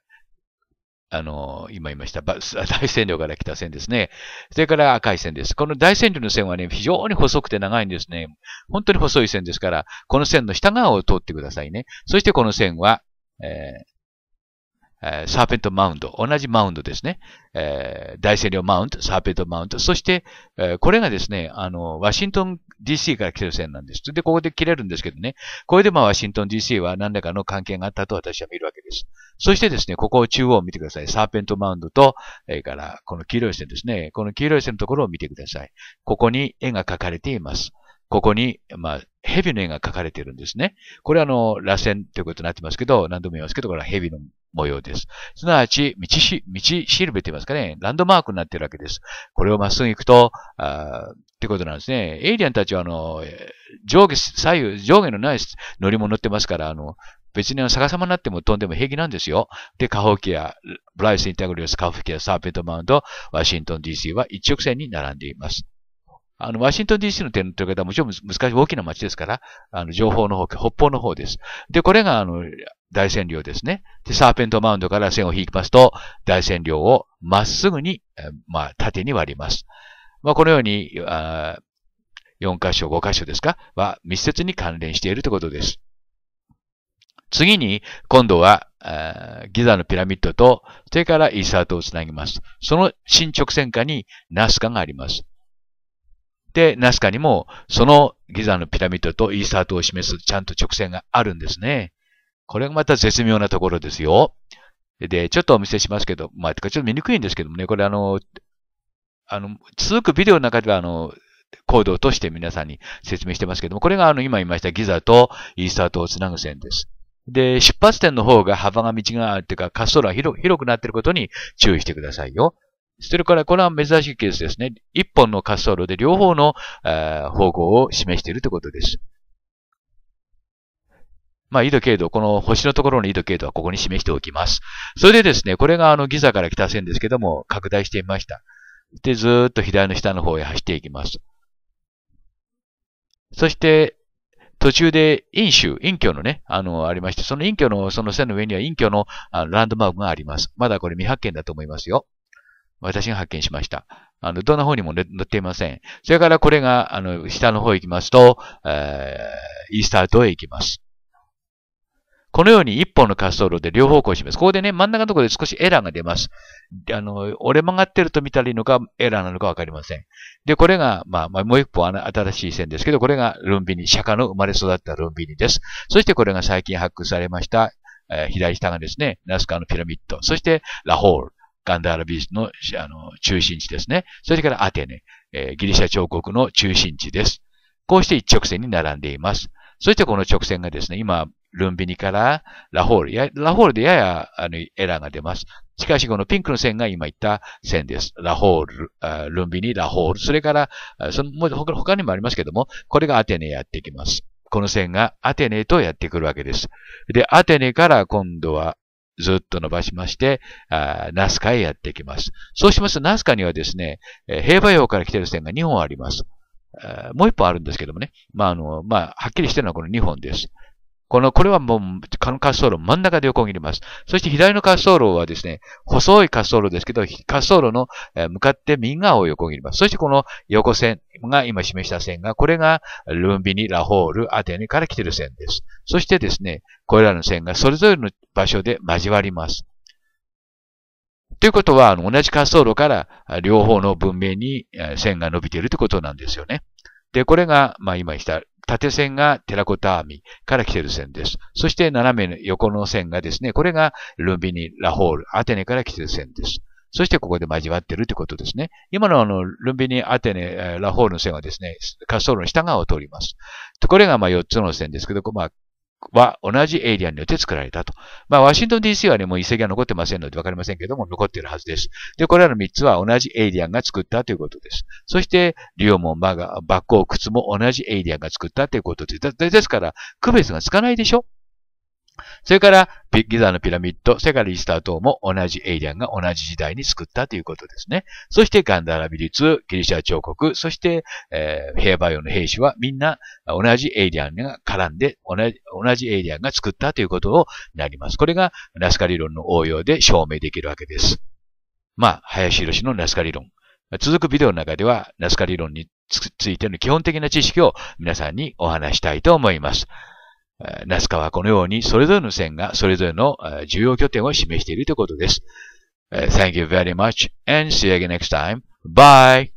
あの、今言いました、大線量から来た線ですね。それから赤い線です。この大線量の線はね、非常に細くて長いんですね。本当に細い線ですから、この線の下側を通ってくださいね。そしてこの線は、えー、えサーペントマウンド、同じマウンドですね。え大西洋マウント、サーペントマウント、そして、えこれがですね、あの、ワシントン DC から来てる線なんです。で、ここで切れるんですけどね、これでまあワシントン DC は何らかの関係があったと私は見るわけです。そしてですね、ここを中央を見てください。サーペントマウンドと、えー、から、この黄色い線ですね。この黄色い線のところを見てください。ここに絵が描かれています。ここに、まあ、蛇の絵が描かれているんですね。これはあの、螺旋ということになってますけど、何度も言いますけど、これは蛇の模様です。すなわち、道し、道しるべと言いますかね、ランドマークになっているわけです。これをまっすぐ行くと、あってことなんですね。エイリアンたちは、あの、上下、左右、上下のない乗り物乗ってますから、あの、別に逆さまになっても飛んでも平気なんですよ。で、カホキア、ブライス・インタグリオス、カホキア、サーペントマウンド、ワシントン DC は一直線に並んでいます。あの、ワシントン DC の点の取り方はもちろん難しい、大きな街ですから、あの、情報の方、北方の方です。で、これが、あの、大線量ですね。で、サーペントマウンドから線を引きますと、大線量をまっすぐに、まあ、縦に割ります。まあ、このように、あ4箇所、5箇所ですかは密接に関連しているということです。次に、今度は、ギザのピラミッドと、それからイーサートをつなぎます。その進直線下にナスカがあります。で、ナスカにも、そのギザのピラミッドとイーサートを示すちゃんと直線があるんですね。これがまた絶妙なところですよ。で、ちょっとお見せしますけど、まあ、てかちょっと見にくいんですけどもね、これあの、あの、続くビデオの中ではあの、コードをとして皆さんに説明してますけども、これがあの、今言いましたギザとイースタートをつなぐ線です。で、出発点の方が幅が道が、っていうか滑走路が広くなっていることに注意してくださいよ。それから、これは珍しいケースですね。一本の滑走路で両方の、えー、方向を示しているということです。まあ、緯度、経度、この星のところの緯度、経度はここに示しておきます。それでですね、これがあのギザから来た線ですけども、拡大してみました。で、ずっと左の下の方へ走っていきます。そして、途中で陰州、陰居のね、あの、ありまして、その陰居の、その線の上には陰居のランドマークがあります。まだこれ未発見だと思いますよ。私が発見しました。あの、どんな方にも載っていません。それからこれが、あの、下の方へ行きますと、えー、イースター島へ行きます。このように一本の滑走路で両方向を示す。ここでね、真ん中のところで少しエラーが出ます。あの、折れ曲がってると見たらいいのか、エラーなのかわかりません。で、これが、まあ、まあ、もう一本新しい線ですけど、これがルンビニ、釈迦の生まれ育ったルンビニです。そしてこれが最近発掘されました、えー、左下がですね、ナスカのピラミッド。そして、ラホール。ガンダーラビーズのあの中心地ですね。それからアテネ、えー、ギリシャ彫刻の中心地です。こうして一直線に並んでいます。そしてこの直線がですね、今、ルンビニからラホール。やラホールでややあのエラーが出ます。しかし、このピンクの線が今言った線です。ラホール、ルンビニ、ラホール。それから、その他にもありますけども、これがアテネやってきます。この線がアテネとやってくるわけです。で、アテネから今度はずっと伸ばしまして、ナスカへやってきます。そうしますと、ナスカにはですね、平和洋から来ている線が2本あります。もう1本あるんですけどもね。まあ、あの、まあ、はっきりしてるのはこの2本です。この、これはもう、滑走路真ん中で横切ります。そして左の滑走路はですね、細い滑走路ですけど、滑走路の向かって右側を横切ります。そしてこの横線が今示した線が、これがルンビニ、ラホール、アテネから来ている線です。そしてですね、これらの線がそれぞれの場所で交わります。ということは、あの同じ滑走路から両方の文明に線が伸びているということなんですよね。で、これが、まあ今した縦線がテラコターミから来てる線です。そして斜めの横の線がですね、これがルンビニ、ラホール、アテネから来てる線です。そしてここで交わってるってことですね。今のあの、ルンビニ、アテネ、ラホールの線はですね、滑走路の下側を通ります。これがまあ4つの線ですけど、まあ、は同じエイリアンによって作られたと。まあ、ワシントン DC はね、もう遺跡が残ってませんので分かりませんけども、残っているはずです。で、これらの3つは同じエイリアンが作ったということです。そして、リオもマバッコー、靴も同じエイリアンが作ったということです。ですから、区別がつかないでしょそれから、ギザのピラミッド、世界リースター等も同じエイリアンが同じ時代に作ったということですね。そしてガンダーラ美術、ギリシャ彫刻、そして、えー、ヘーバイオの兵士はみんな同じエイリアンが絡んで、同じ同じエイリアンが作ったということをなります。これがナスカ理論の応用で証明できるわけです。まあ、林博のナスカ理論。続くビデオの中では、ナスカ理論についての基本的な知識を皆さんにお話したいと思います。ナスカはこのようにそれぞれの線がそれぞれの重要拠点を示しているということです。Thank you very much and see you again next time. Bye!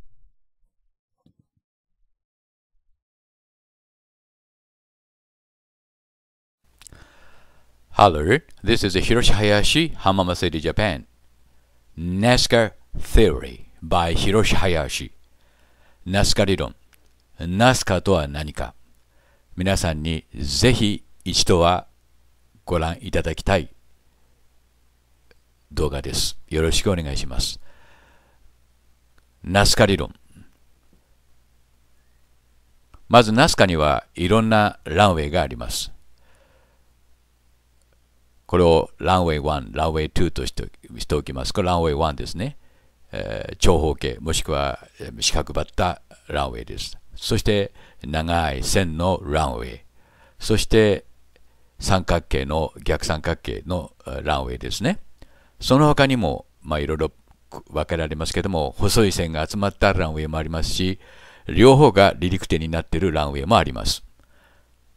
Hello, this is Hiroshi Hayashi, Hamama City, Japan. NASCAR Theory by Hiroshi Hayashi. n a ナスカ理論。n a ナスカとは何か皆さんにぜひ一度はご覧いただきたい動画です。よろしくお願いします。ナスカ理論。まずナスカにはいろんなランウェイがあります。これをランウェイ1、ランウェイ2としておきます。これランウェイ1ですね。えー、長方形、もしくは四角ばったランウェイです。そして長い線のランウェイ、そして三角形の逆三角形のランウェイですね。その他にも、まあ、いろいろ分けられますけども、細い線が集まったランウェイもありますし、両方が離陸点になっているランウェイもあります。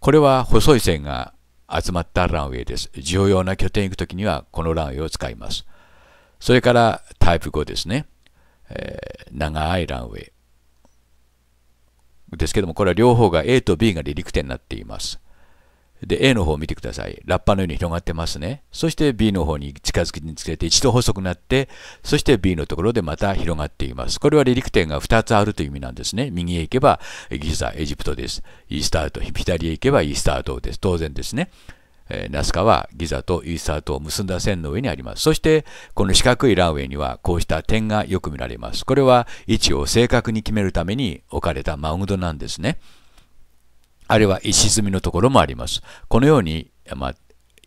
これは細い線が集まったランウェイです。重要な拠点に行くときにはこのランウェイを使います。それからタイプ5ですね。えー、長いランウェイ。ですけども、これは両方が A と B が離陸点になっています。で、A の方を見てください。ラッパのように広がってますね。そして B の方に近づきにつけて一度細くなって、そして B のところでまた広がっています。これは離陸点が2つあるという意味なんですね。右へ行けばギザ、エジプトです。イースタート、左へ行けばイースタートです。当然ですね。えナスカはギザとイースターとを結んだ線の上にあります。そして、この四角いランウェイにはこうした点がよく見られます。これは位置を正確に決めるために置かれたマウンドなんですね。あれは石積みのところもあります。このように、まあ、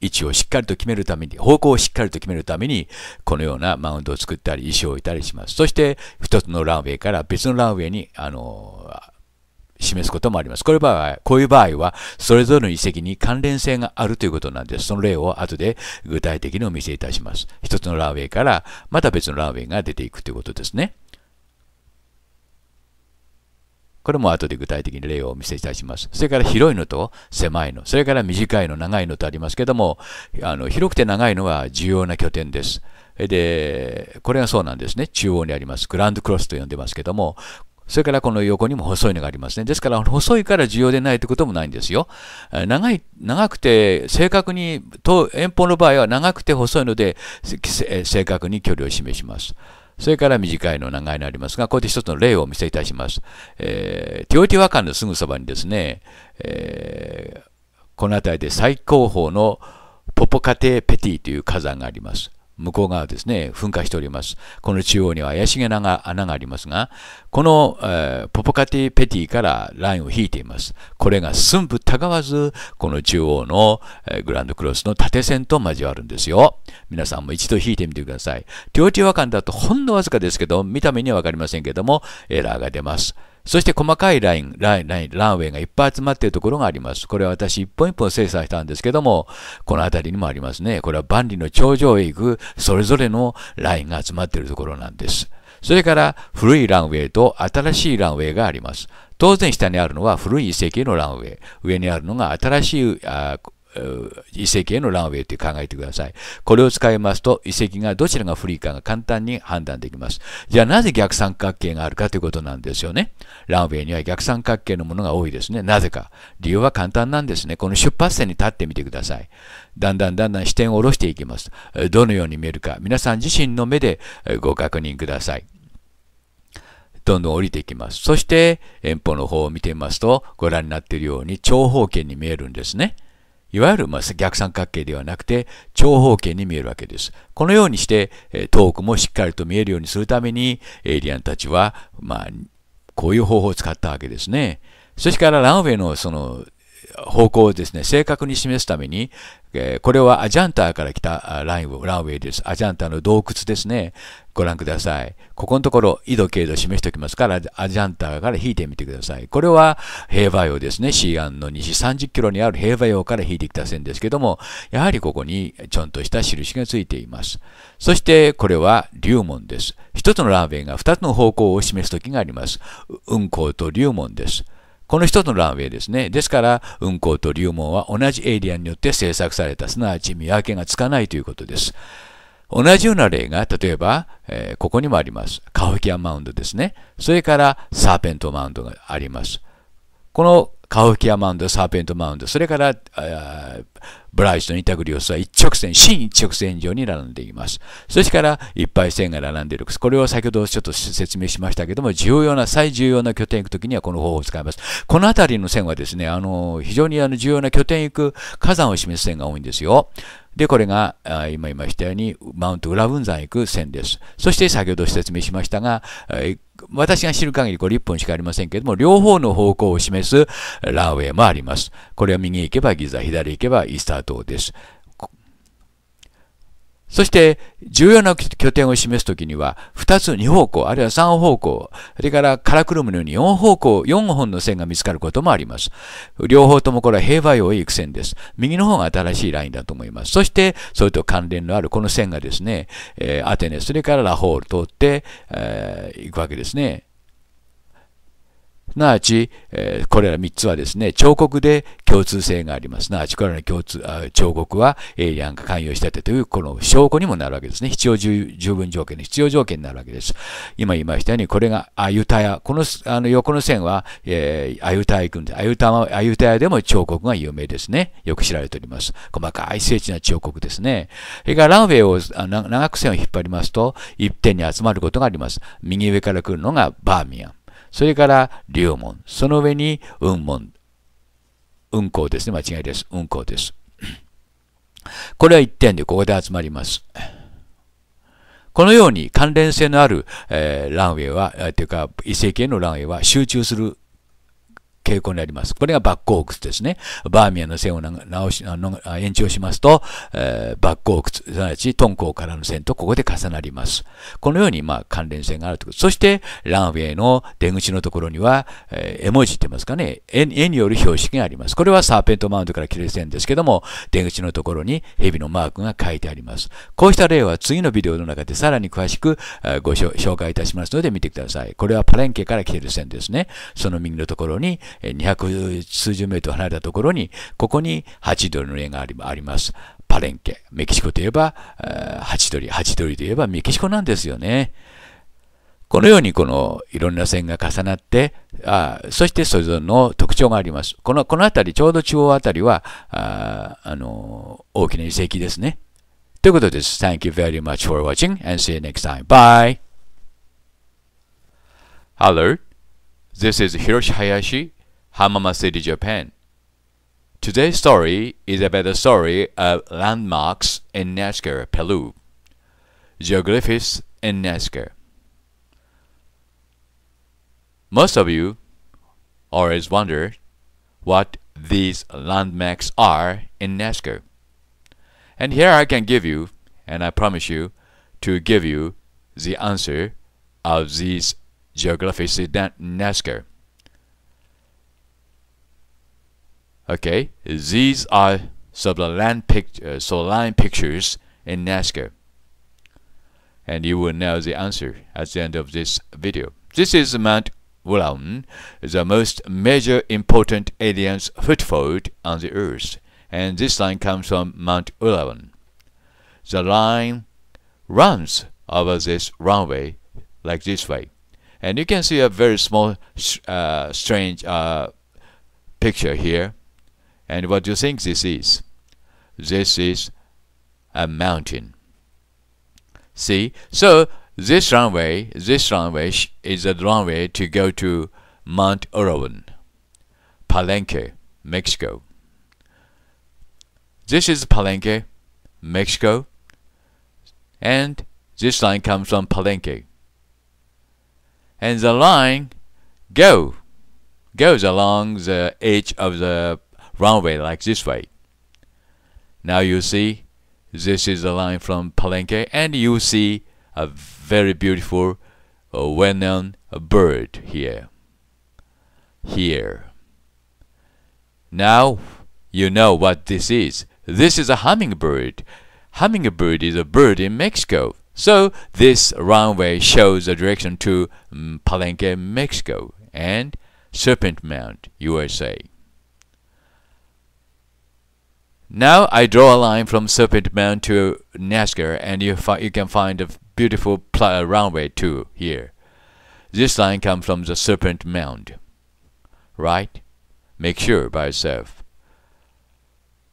位置をしっかりと決めるために、方向をしっかりと決めるために、このようなマウンドを作ったり、石を置いたりします。そして、一つのランウェイから別のランウェイに、あの、示すこともあります。これ場合、こういう場合は、それぞれの遺跡に関連性があるということなんです。その例を後で具体的にお見せいたします。一つのランウェイから、また別のランウェイが出ていくということですね。これも後で具体的に例をお見せいたします。それから広いのと狭いの、それから短いの、長いのとありますけども、あの広くて長いのは重要な拠点です。で、これがそうなんですね。中央にあります。グランドクロスと呼んでますけども、それからこの横にも細いのがありますね。ですから、細いから重要でないということもないんですよ。長い、長くて、正確に、遠方の場合は長くて細いので、正確に距離を示します。それから短いの長いのありますが、ここで一つの例をお見せいたします。えー、ティオティワカンのすぐそばにですね、えー、この辺りで最高峰のポポカテペティという火山があります。向こう側ですね、噴火しております。この中央には怪しげなが穴がありますが、この、えー、ポポカティペティからラインを引いています。これが寸分たがわず、この中央の、えー、グランドクロスの縦線と交わるんですよ。皆さんも一度引いてみてください。領地和感だとほんのわずかですけど、見た目にはわかりませんけども、エラーが出ます。そして細かいライン、ライン、ライン、ランウェイがいっぱい集まっているところがあります。これは私一本一本精査したんですけども、この辺りにもありますね。これは万里の頂上へ行くそれぞれのラインが集まっているところなんです。それから古いランウェイと新しいランウェイがあります。当然下にあるのは古い遺跡のランウェイ、上にあるのが新しいあ遺跡へのランウェイと考えてください。これを使いますと、遺跡がどちらが古いかが簡単に判断できます。じゃあなぜ逆三角形があるかということなんですよね。ランウェイには逆三角形のものが多いですね。なぜか。理由は簡単なんですね。この出発点に立ってみてください。だんだんだんだん視点を下ろしていきます。どのように見えるか、皆さん自身の目でご確認ください。どんどん降りていきます。そして、遠方の方を見てみますと、ご覧になっているように長方形に見えるんですね。いわゆるま逆三角形ではなくて長方形に見えるわけです。このようにして遠くもしっかりと見えるようにするためにエイリアンたちはまこういう方法を使ったわけですね。そしてからランウェイのその方向をですね、正確に示すために、えー、これはアジャンターから来たラインランウェイです。アジャンターの洞窟ですね。ご覧ください。ここのところ、緯度、経度を示しておきますから、アジャンターから引いてみてください。これは平和洋ですね。アンの西30キロにある平和洋から引いてきた線ですけども、やはりここにちょんとした印がついています。そして、これは龍門です。一つのランウェイが二つの方向を示すときがあります。運行と龍門です。この一つのランウェイですね。ですから、運行と流門は同じエイリアンによって制作された、すなわち見分けがつかないということです。同じような例が、例えば、えー、ここにもあります。カホキアンマウンドですね。それから、サーペントマウンドがあります。このカウキアマウンド、サーペントマウンド、それから、ブライスインタグリオスは一直線、新一直線上に並んでいます。そしてからいっぱい線が並んでいる。これを先ほどちょっと説明しましたけども、重要な、最重要な拠点行くときにはこの方法を使います。この辺りの線はですね、あの、非常にあの重要な拠点行く火山を示す線が多いんですよ。で、これが、今言いましたように、マウント裏雲山行く線です。そして先ほど説明しましたが、私が知る限りこれ1本しかありませんけども、両方の方向を示すランウェイもあります。これは右行けばギザ、左行けばイースター島です。そして重要な拠点を示すときには、二つ二方向、あるいは三方向、それからカラクルムのように四方向、四本の線が見つかることもあります。両方ともこれは平和用く線です。右の方が新しいラインだと思います。そして、それと関連のあるこの線がですね、えー、アテネ、それからラホール通って、えー、行くわけですね。すなわち、えー、これら3つはですね、彫刻で共通性があります。すなわち、これらの共通彫刻はエイリアンが関与したという、この証拠にもなるわけですね。必要十分条件の必要条件になるわけです。今言いましたように、これがアユタヤ、このあの横の線は、えー、アユタヤ行くんで、アユタヤアユタヤでも彫刻が有名ですね。よく知られております。細かい精緻な彫刻ですね。それからランウェイを、長く線を引っ張りますと、一点に集まることがあります。右上から来るのがバーミヤン。それから龍門、その上に雲門、雲行ですね、間違いです、雲行です。これは1点でここで集まります。このように関連性のある、えー、ランウェイは、えー、というか、異跡へのランウェイは集中する傾向にあります。これがバックオークスですね。バーミヤンの線を直しあの延長しますと、えー、バックオークス、すなわち敦煌からの線とここで重なります。このように、まあ、関連性があるということ。そして、ランウェイの出口のところには、えー、絵文字って言いますかね絵、絵による標識があります。これはサーペントマウントから切れ線ですけども、出口のところに蛇のマークが書いてあります。こうした例は次のビデオの中でさらに詳しくご紹介いたしますので見てください。これはパレンケから来てる線ですね。その右のところに200数十メートル離れたところに、ここに八ドルの絵があります。パレンケ。メキシコといえば、八ドル、鳥ドルといえばメキシコなんですよね。このようにこのいろんな線が重なってあそしてそれぞれの特徴があります。このこの辺り、ちょうど中央辺りはああの大きな遺跡ですね。ということです。Thank you very much for watching and see you next time. Bye! Hello, this is Hiroshi Hayashi Hamama City, Japan. Today's story is about the story of landmarks in Nazca, Peru. Geographies in Nazca. Most of you always wonder what these landmarks are in Nazca. And here I can give you, and I promise you, to give you the answer of these geographies in Nazca. Okay, these are sublime, pict uh, pictures in Nazca. And you will know the answer at the end of this video. This is Mount Wulan, the most major important alien's foothold on the earth. And this line comes from Mount Wulan. The line runs over this runway like this way. And you can see a very small, uh, strange uh, picture here and what do you think this is? This is a mountain. See? So this runway, this runway is a runway to go to Mount Orowan, Palenque, Mexico. This is Palenque, Mexico, and this line comes from Palenque. And the line go goes along the edge of the runway like this way. Now you see, this is the line from Palenque and you see a very beautiful uh, well-known bird here. Here. Now you know what this is. This is a hummingbird. Hummingbird is a bird in Mexico. So this runway shows the direction to mm, Palenque, Mexico and Serpent Mound, USA. Now I draw a line from Serpent Mound to Nazca and you, you can find a beautiful uh, runway too here. This line comes from the Serpent Mound. Right? Make sure by yourself.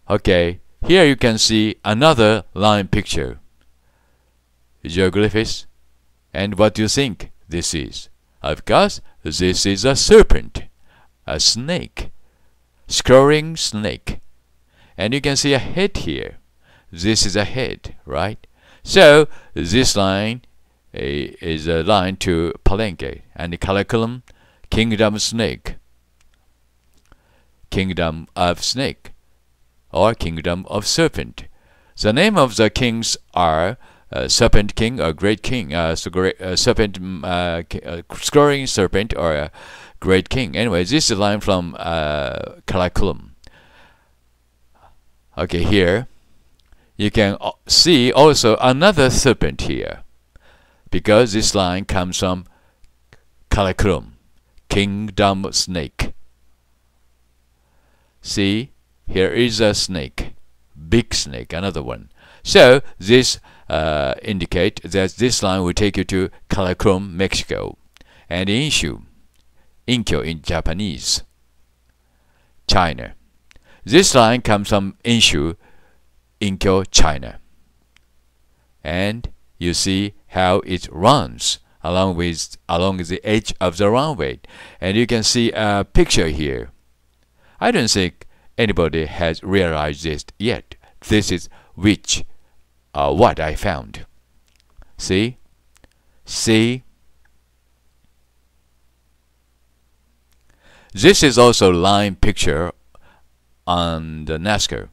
Okay, here you can see another line picture. Geoglyphs, And what do you think this is? Of course, this is a serpent. A snake. Scurrying snake and you can see a head here this is a head right so this line eh, is a line to Palenque and the curriculum kingdom snake kingdom of snake or kingdom of serpent the name of the kings are uh, serpent king or great king uh, so great, uh, serpent mm, uh, uh serpent or a uh, great king anyway this is a line from uh, curriculum Okay, here you can see also another serpent here because this line comes from Kalakurum, kingdom snake. See, here is a snake, big snake, another one. So this uh, indicate that this line will take you to Kalakurum, Mexico, and Inshu, Inkyo in Japanese, China. This line comes from Inshu, Inkyo, China. And you see how it runs along with along the edge of the runway. And you can see a picture here. I don't think anybody has realized this yet. This is which uh, what I found. See? See? This is also line picture on the Nazca.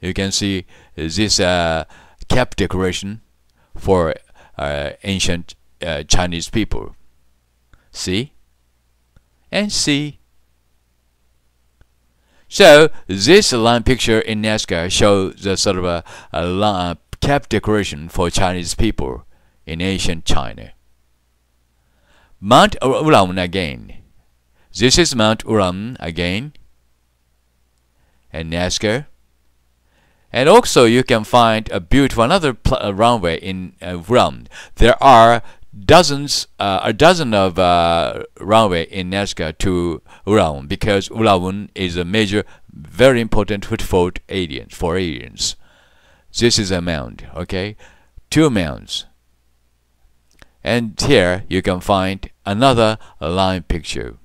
You can see this uh, cap decoration for uh, ancient uh, Chinese people. See? And see. So this line picture in Nazca shows the sort of a, a line, cap decoration for Chinese people in ancient China. Mount Uran again. This is Mount Uran again and NASCAR. And also, you can find a beautiful another pl- runway in uh, Rome. There are dozens, uh, a dozen of uh, runway in NASCAR to Rome because Ulaun is a major, very important foothold agent for aliens. This is a mound, okay? Two mounds. And here you can find another line picture.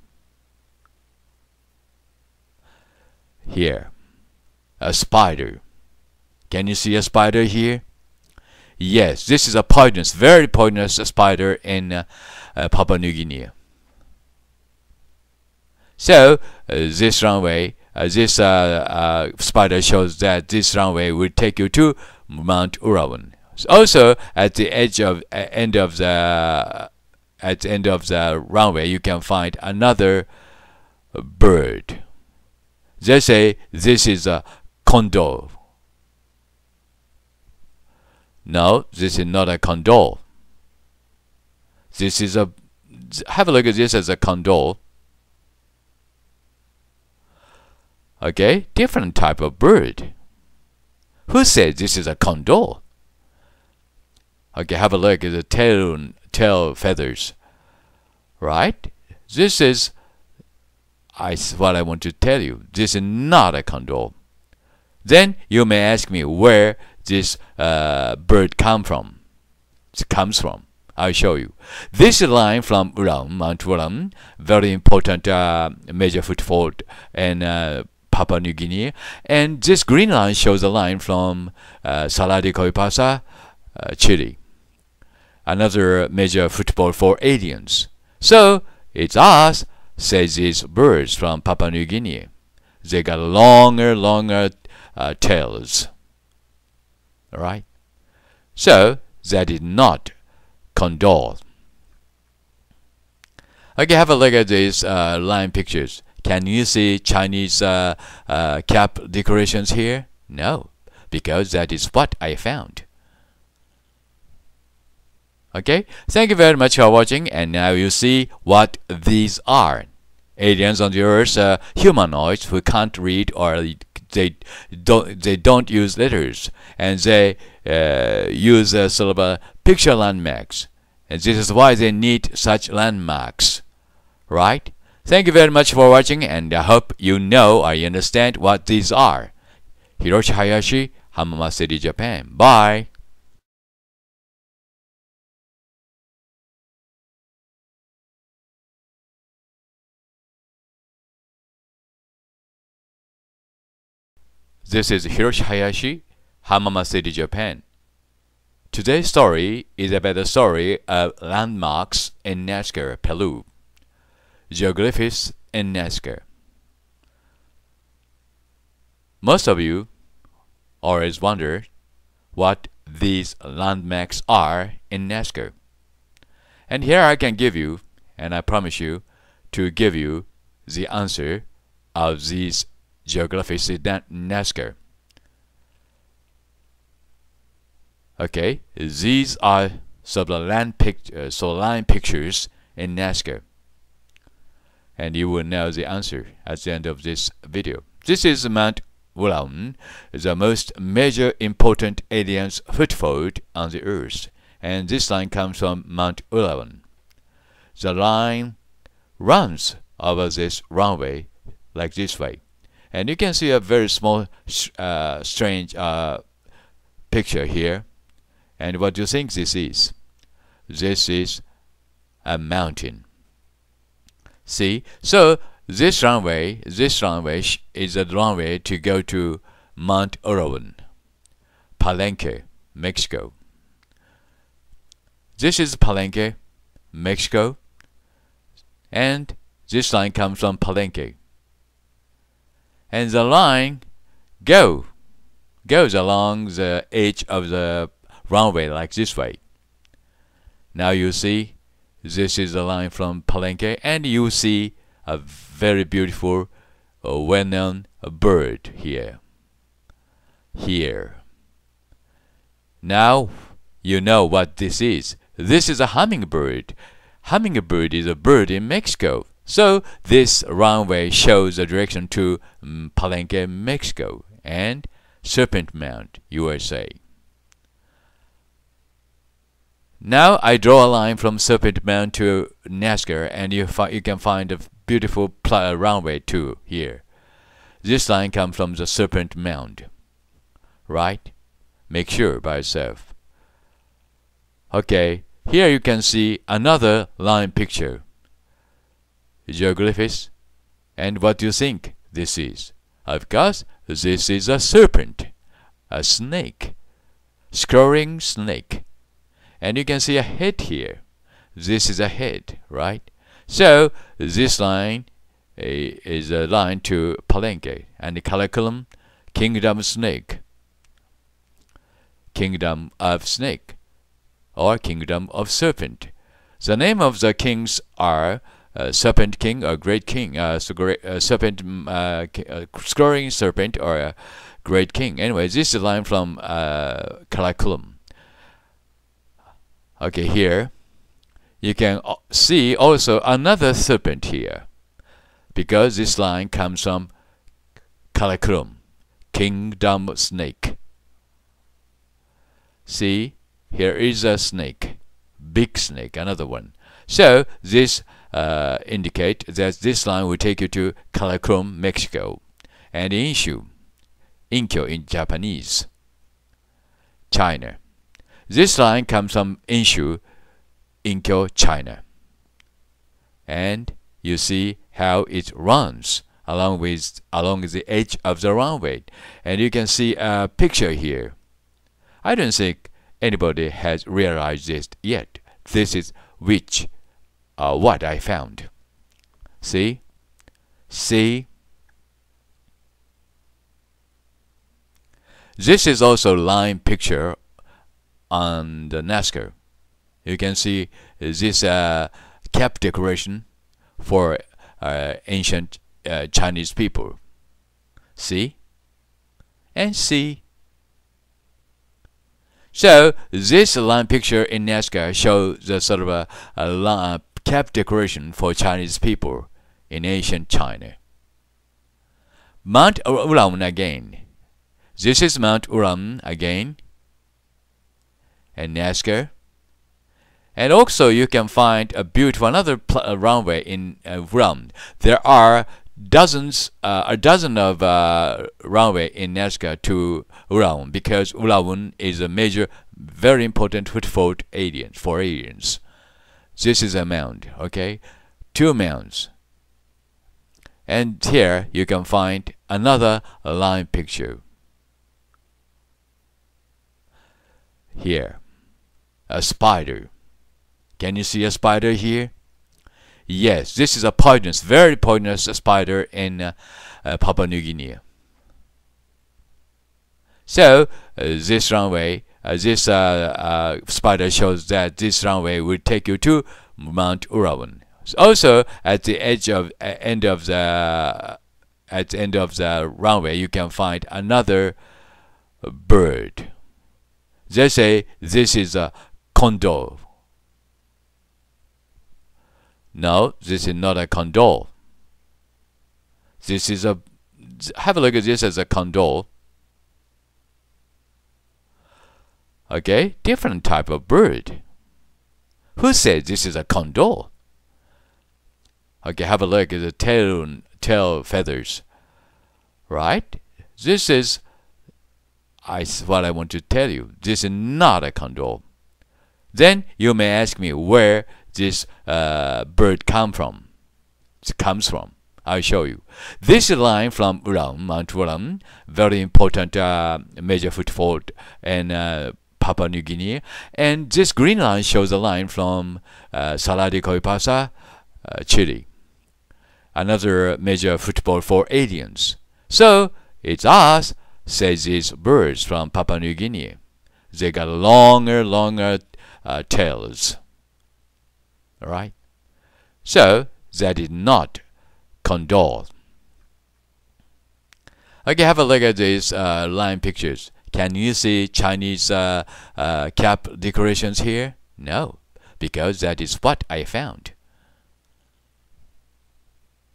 Here a spider. Can you see a spider here? Yes, this is a poisonous, very poisonous spider in uh, uh, Papua New Guinea. So uh, this runway, uh, this uh, spider shows that this runway will take you to Mount Urawan. Also, at the edge of end of the at the end of the runway, you can find another bird. They say this is a condor. No, this is not a condor. This is a, have a look at this as a condor. Okay, different type of bird. Who said this is a condor? Okay, have a look at the tail, tail feathers. Right? This is I, what I want to tell you. This is not a condor. Then you may ask me where this uh, bird come from. It comes from. I'll show you. This line from Ulam, Mount Ulam, very important uh, major foothold in uh, Papua New Guinea. And this green line shows a line from uh, de Coipasa, uh, Chile. Another major football for aliens. So, it's us, says these birds from Papua New Guinea. They got longer, longer uh, tails. Alright? So, they did not condole. Okay, have a look at these uh, line pictures. Can you see Chinese uh, uh, cap decorations here? No, because that is what I found. Okay, thank you very much for watching and now you see what these are. Aliens on the earth, uh, humanoids who can't read or they don't they don't use letters and they uh, use a sort of a picture landmarks and this is why they need such landmarks right thank you very much for watching and i hope you know i understand what these are hiroshi hayashi hamama japan bye This is Hiroshi Hayashi, Hamama City, Japan. Today's story is about the story of landmarks in Nazca, Peru. Geographies in Nazca. Most of you always wonder what these landmarks are in Nazca. And here I can give you, and I promise you, to give you the answer of these in NASCAR. Okay, these are sublime, pic uh, line pictures in NASCAR. And you will know the answer at the end of this video. This is Mount Wulong, the most major important alien's footprint on the earth. And this line comes from Mount Wulong. The line runs over this runway like this way and you can see a very small uh, strange uh, picture here and what do you think this is this is a mountain see so this runway this runway is a runway to go to Mount Orowan Palenque Mexico this is Palenque Mexico and this line comes from Palenque and the line go goes along the edge of the runway like this way. Now you see this is the line from Palenque and you see a very beautiful uh, well-known bird here. Here. Now you know what this is. This is a hummingbird. Hummingbird is a bird in Mexico. So this runway shows the direction to mm, Palenque, Mexico and Serpent Mound, USA. Now I draw a line from Serpent Mound to Nazca and you, you can find a beautiful uh, runway too here. This line comes from the Serpent Mound. Right? Make sure by yourself. Okay, here you can see another line picture geoglyphs. and what do you think this is? Of course, this is a serpent, a snake, scurrying snake. And you can see a head here. This is a head, right? So this line eh, is a line to Palenque and the curriculum Kingdom Snake, Kingdom of Snake, or Kingdom of Serpent. The name of the kings are uh, serpent king a great king, uh, so great, uh, serpent, mm, uh, uh scurrying serpent or a great king. Anyway, this is a line from Calaculum. Uh, okay, here you can see also another serpent here because this line comes from Calaculum, kingdom snake. See, here is a snake, big snake, another one. So this uh, indicate that this line will take you to Calacom, Mexico, and Inshu, Inkyo in Japanese, China. This line comes from Inshu, Inkyo, China. And you see how it runs along with along the edge of the runway. And you can see a picture here. I don't think anybody has realized this yet. This is which uh, what I found. See? See? This is also line picture on the Nazca. You can see this uh, cap decoration for uh, ancient uh, Chinese people. See? And see. So this line picture in Nazca shows the sort of a, a line, cap decoration for Chinese people in ancient China. Mount Uran again. This is Mount Uran again. And Nazca. And also you can find a beautiful another uh, runway in uh, There are dozens, uh, a dozen of uh, runway in Nazca to Uran because Uran is a major, very important foothold alien for aliens. This is a mound, okay? Two mounds. And here you can find another line picture. Here, a spider. Can you see a spider here? Yes, this is a poisonous, very poisonous spider in uh, uh, Papua New Guinea. So, uh, this runway uh, this uh, uh, spider shows that this runway will take you to Mount Urawan. Also, at the edge of uh, end of the uh, at the end of the runway, you can find another bird. They say this is a condor. No, this is not a condor. This is a have a look at this as a condor. Okay, different type of bird. Who said this is a condor? Okay, have a look at the tail, tail feathers. Right? This is I, what I want to tell you. This is not a condor. Then you may ask me where this uh, bird come from. It comes from. I'll show you. This line from Ulam, Mount Ulam, very important uh, major footfall and uh, Papua New Guinea. And this green line shows the line from uh, Salar de Coipasa, uh, Chile. Another major football for aliens. So, it's us, says these birds from Papua New Guinea. They got longer, longer uh, tails. Alright? So, that is not condole. Okay, have a look at these uh, line pictures. Can you see Chinese uh, uh, cap decorations here? No, because that is what I found.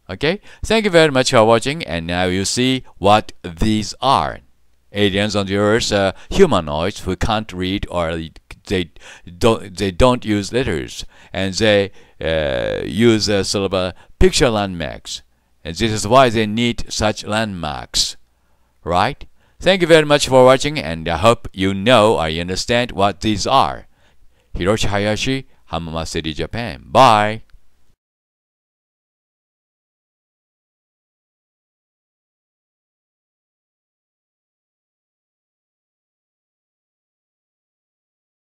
Okay, thank you very much for watching and now you see what these are. Aliens on the earth are uh, humanoids who can't read or they don't, they don't use letters and they uh, use a uh, sort of a picture landmarks. And this is why they need such landmarks, right? Thank you very much for watching and I hope you know I understand what these are. Hiroshi Hayashi, Hamamatsu, City, Japan. Bye!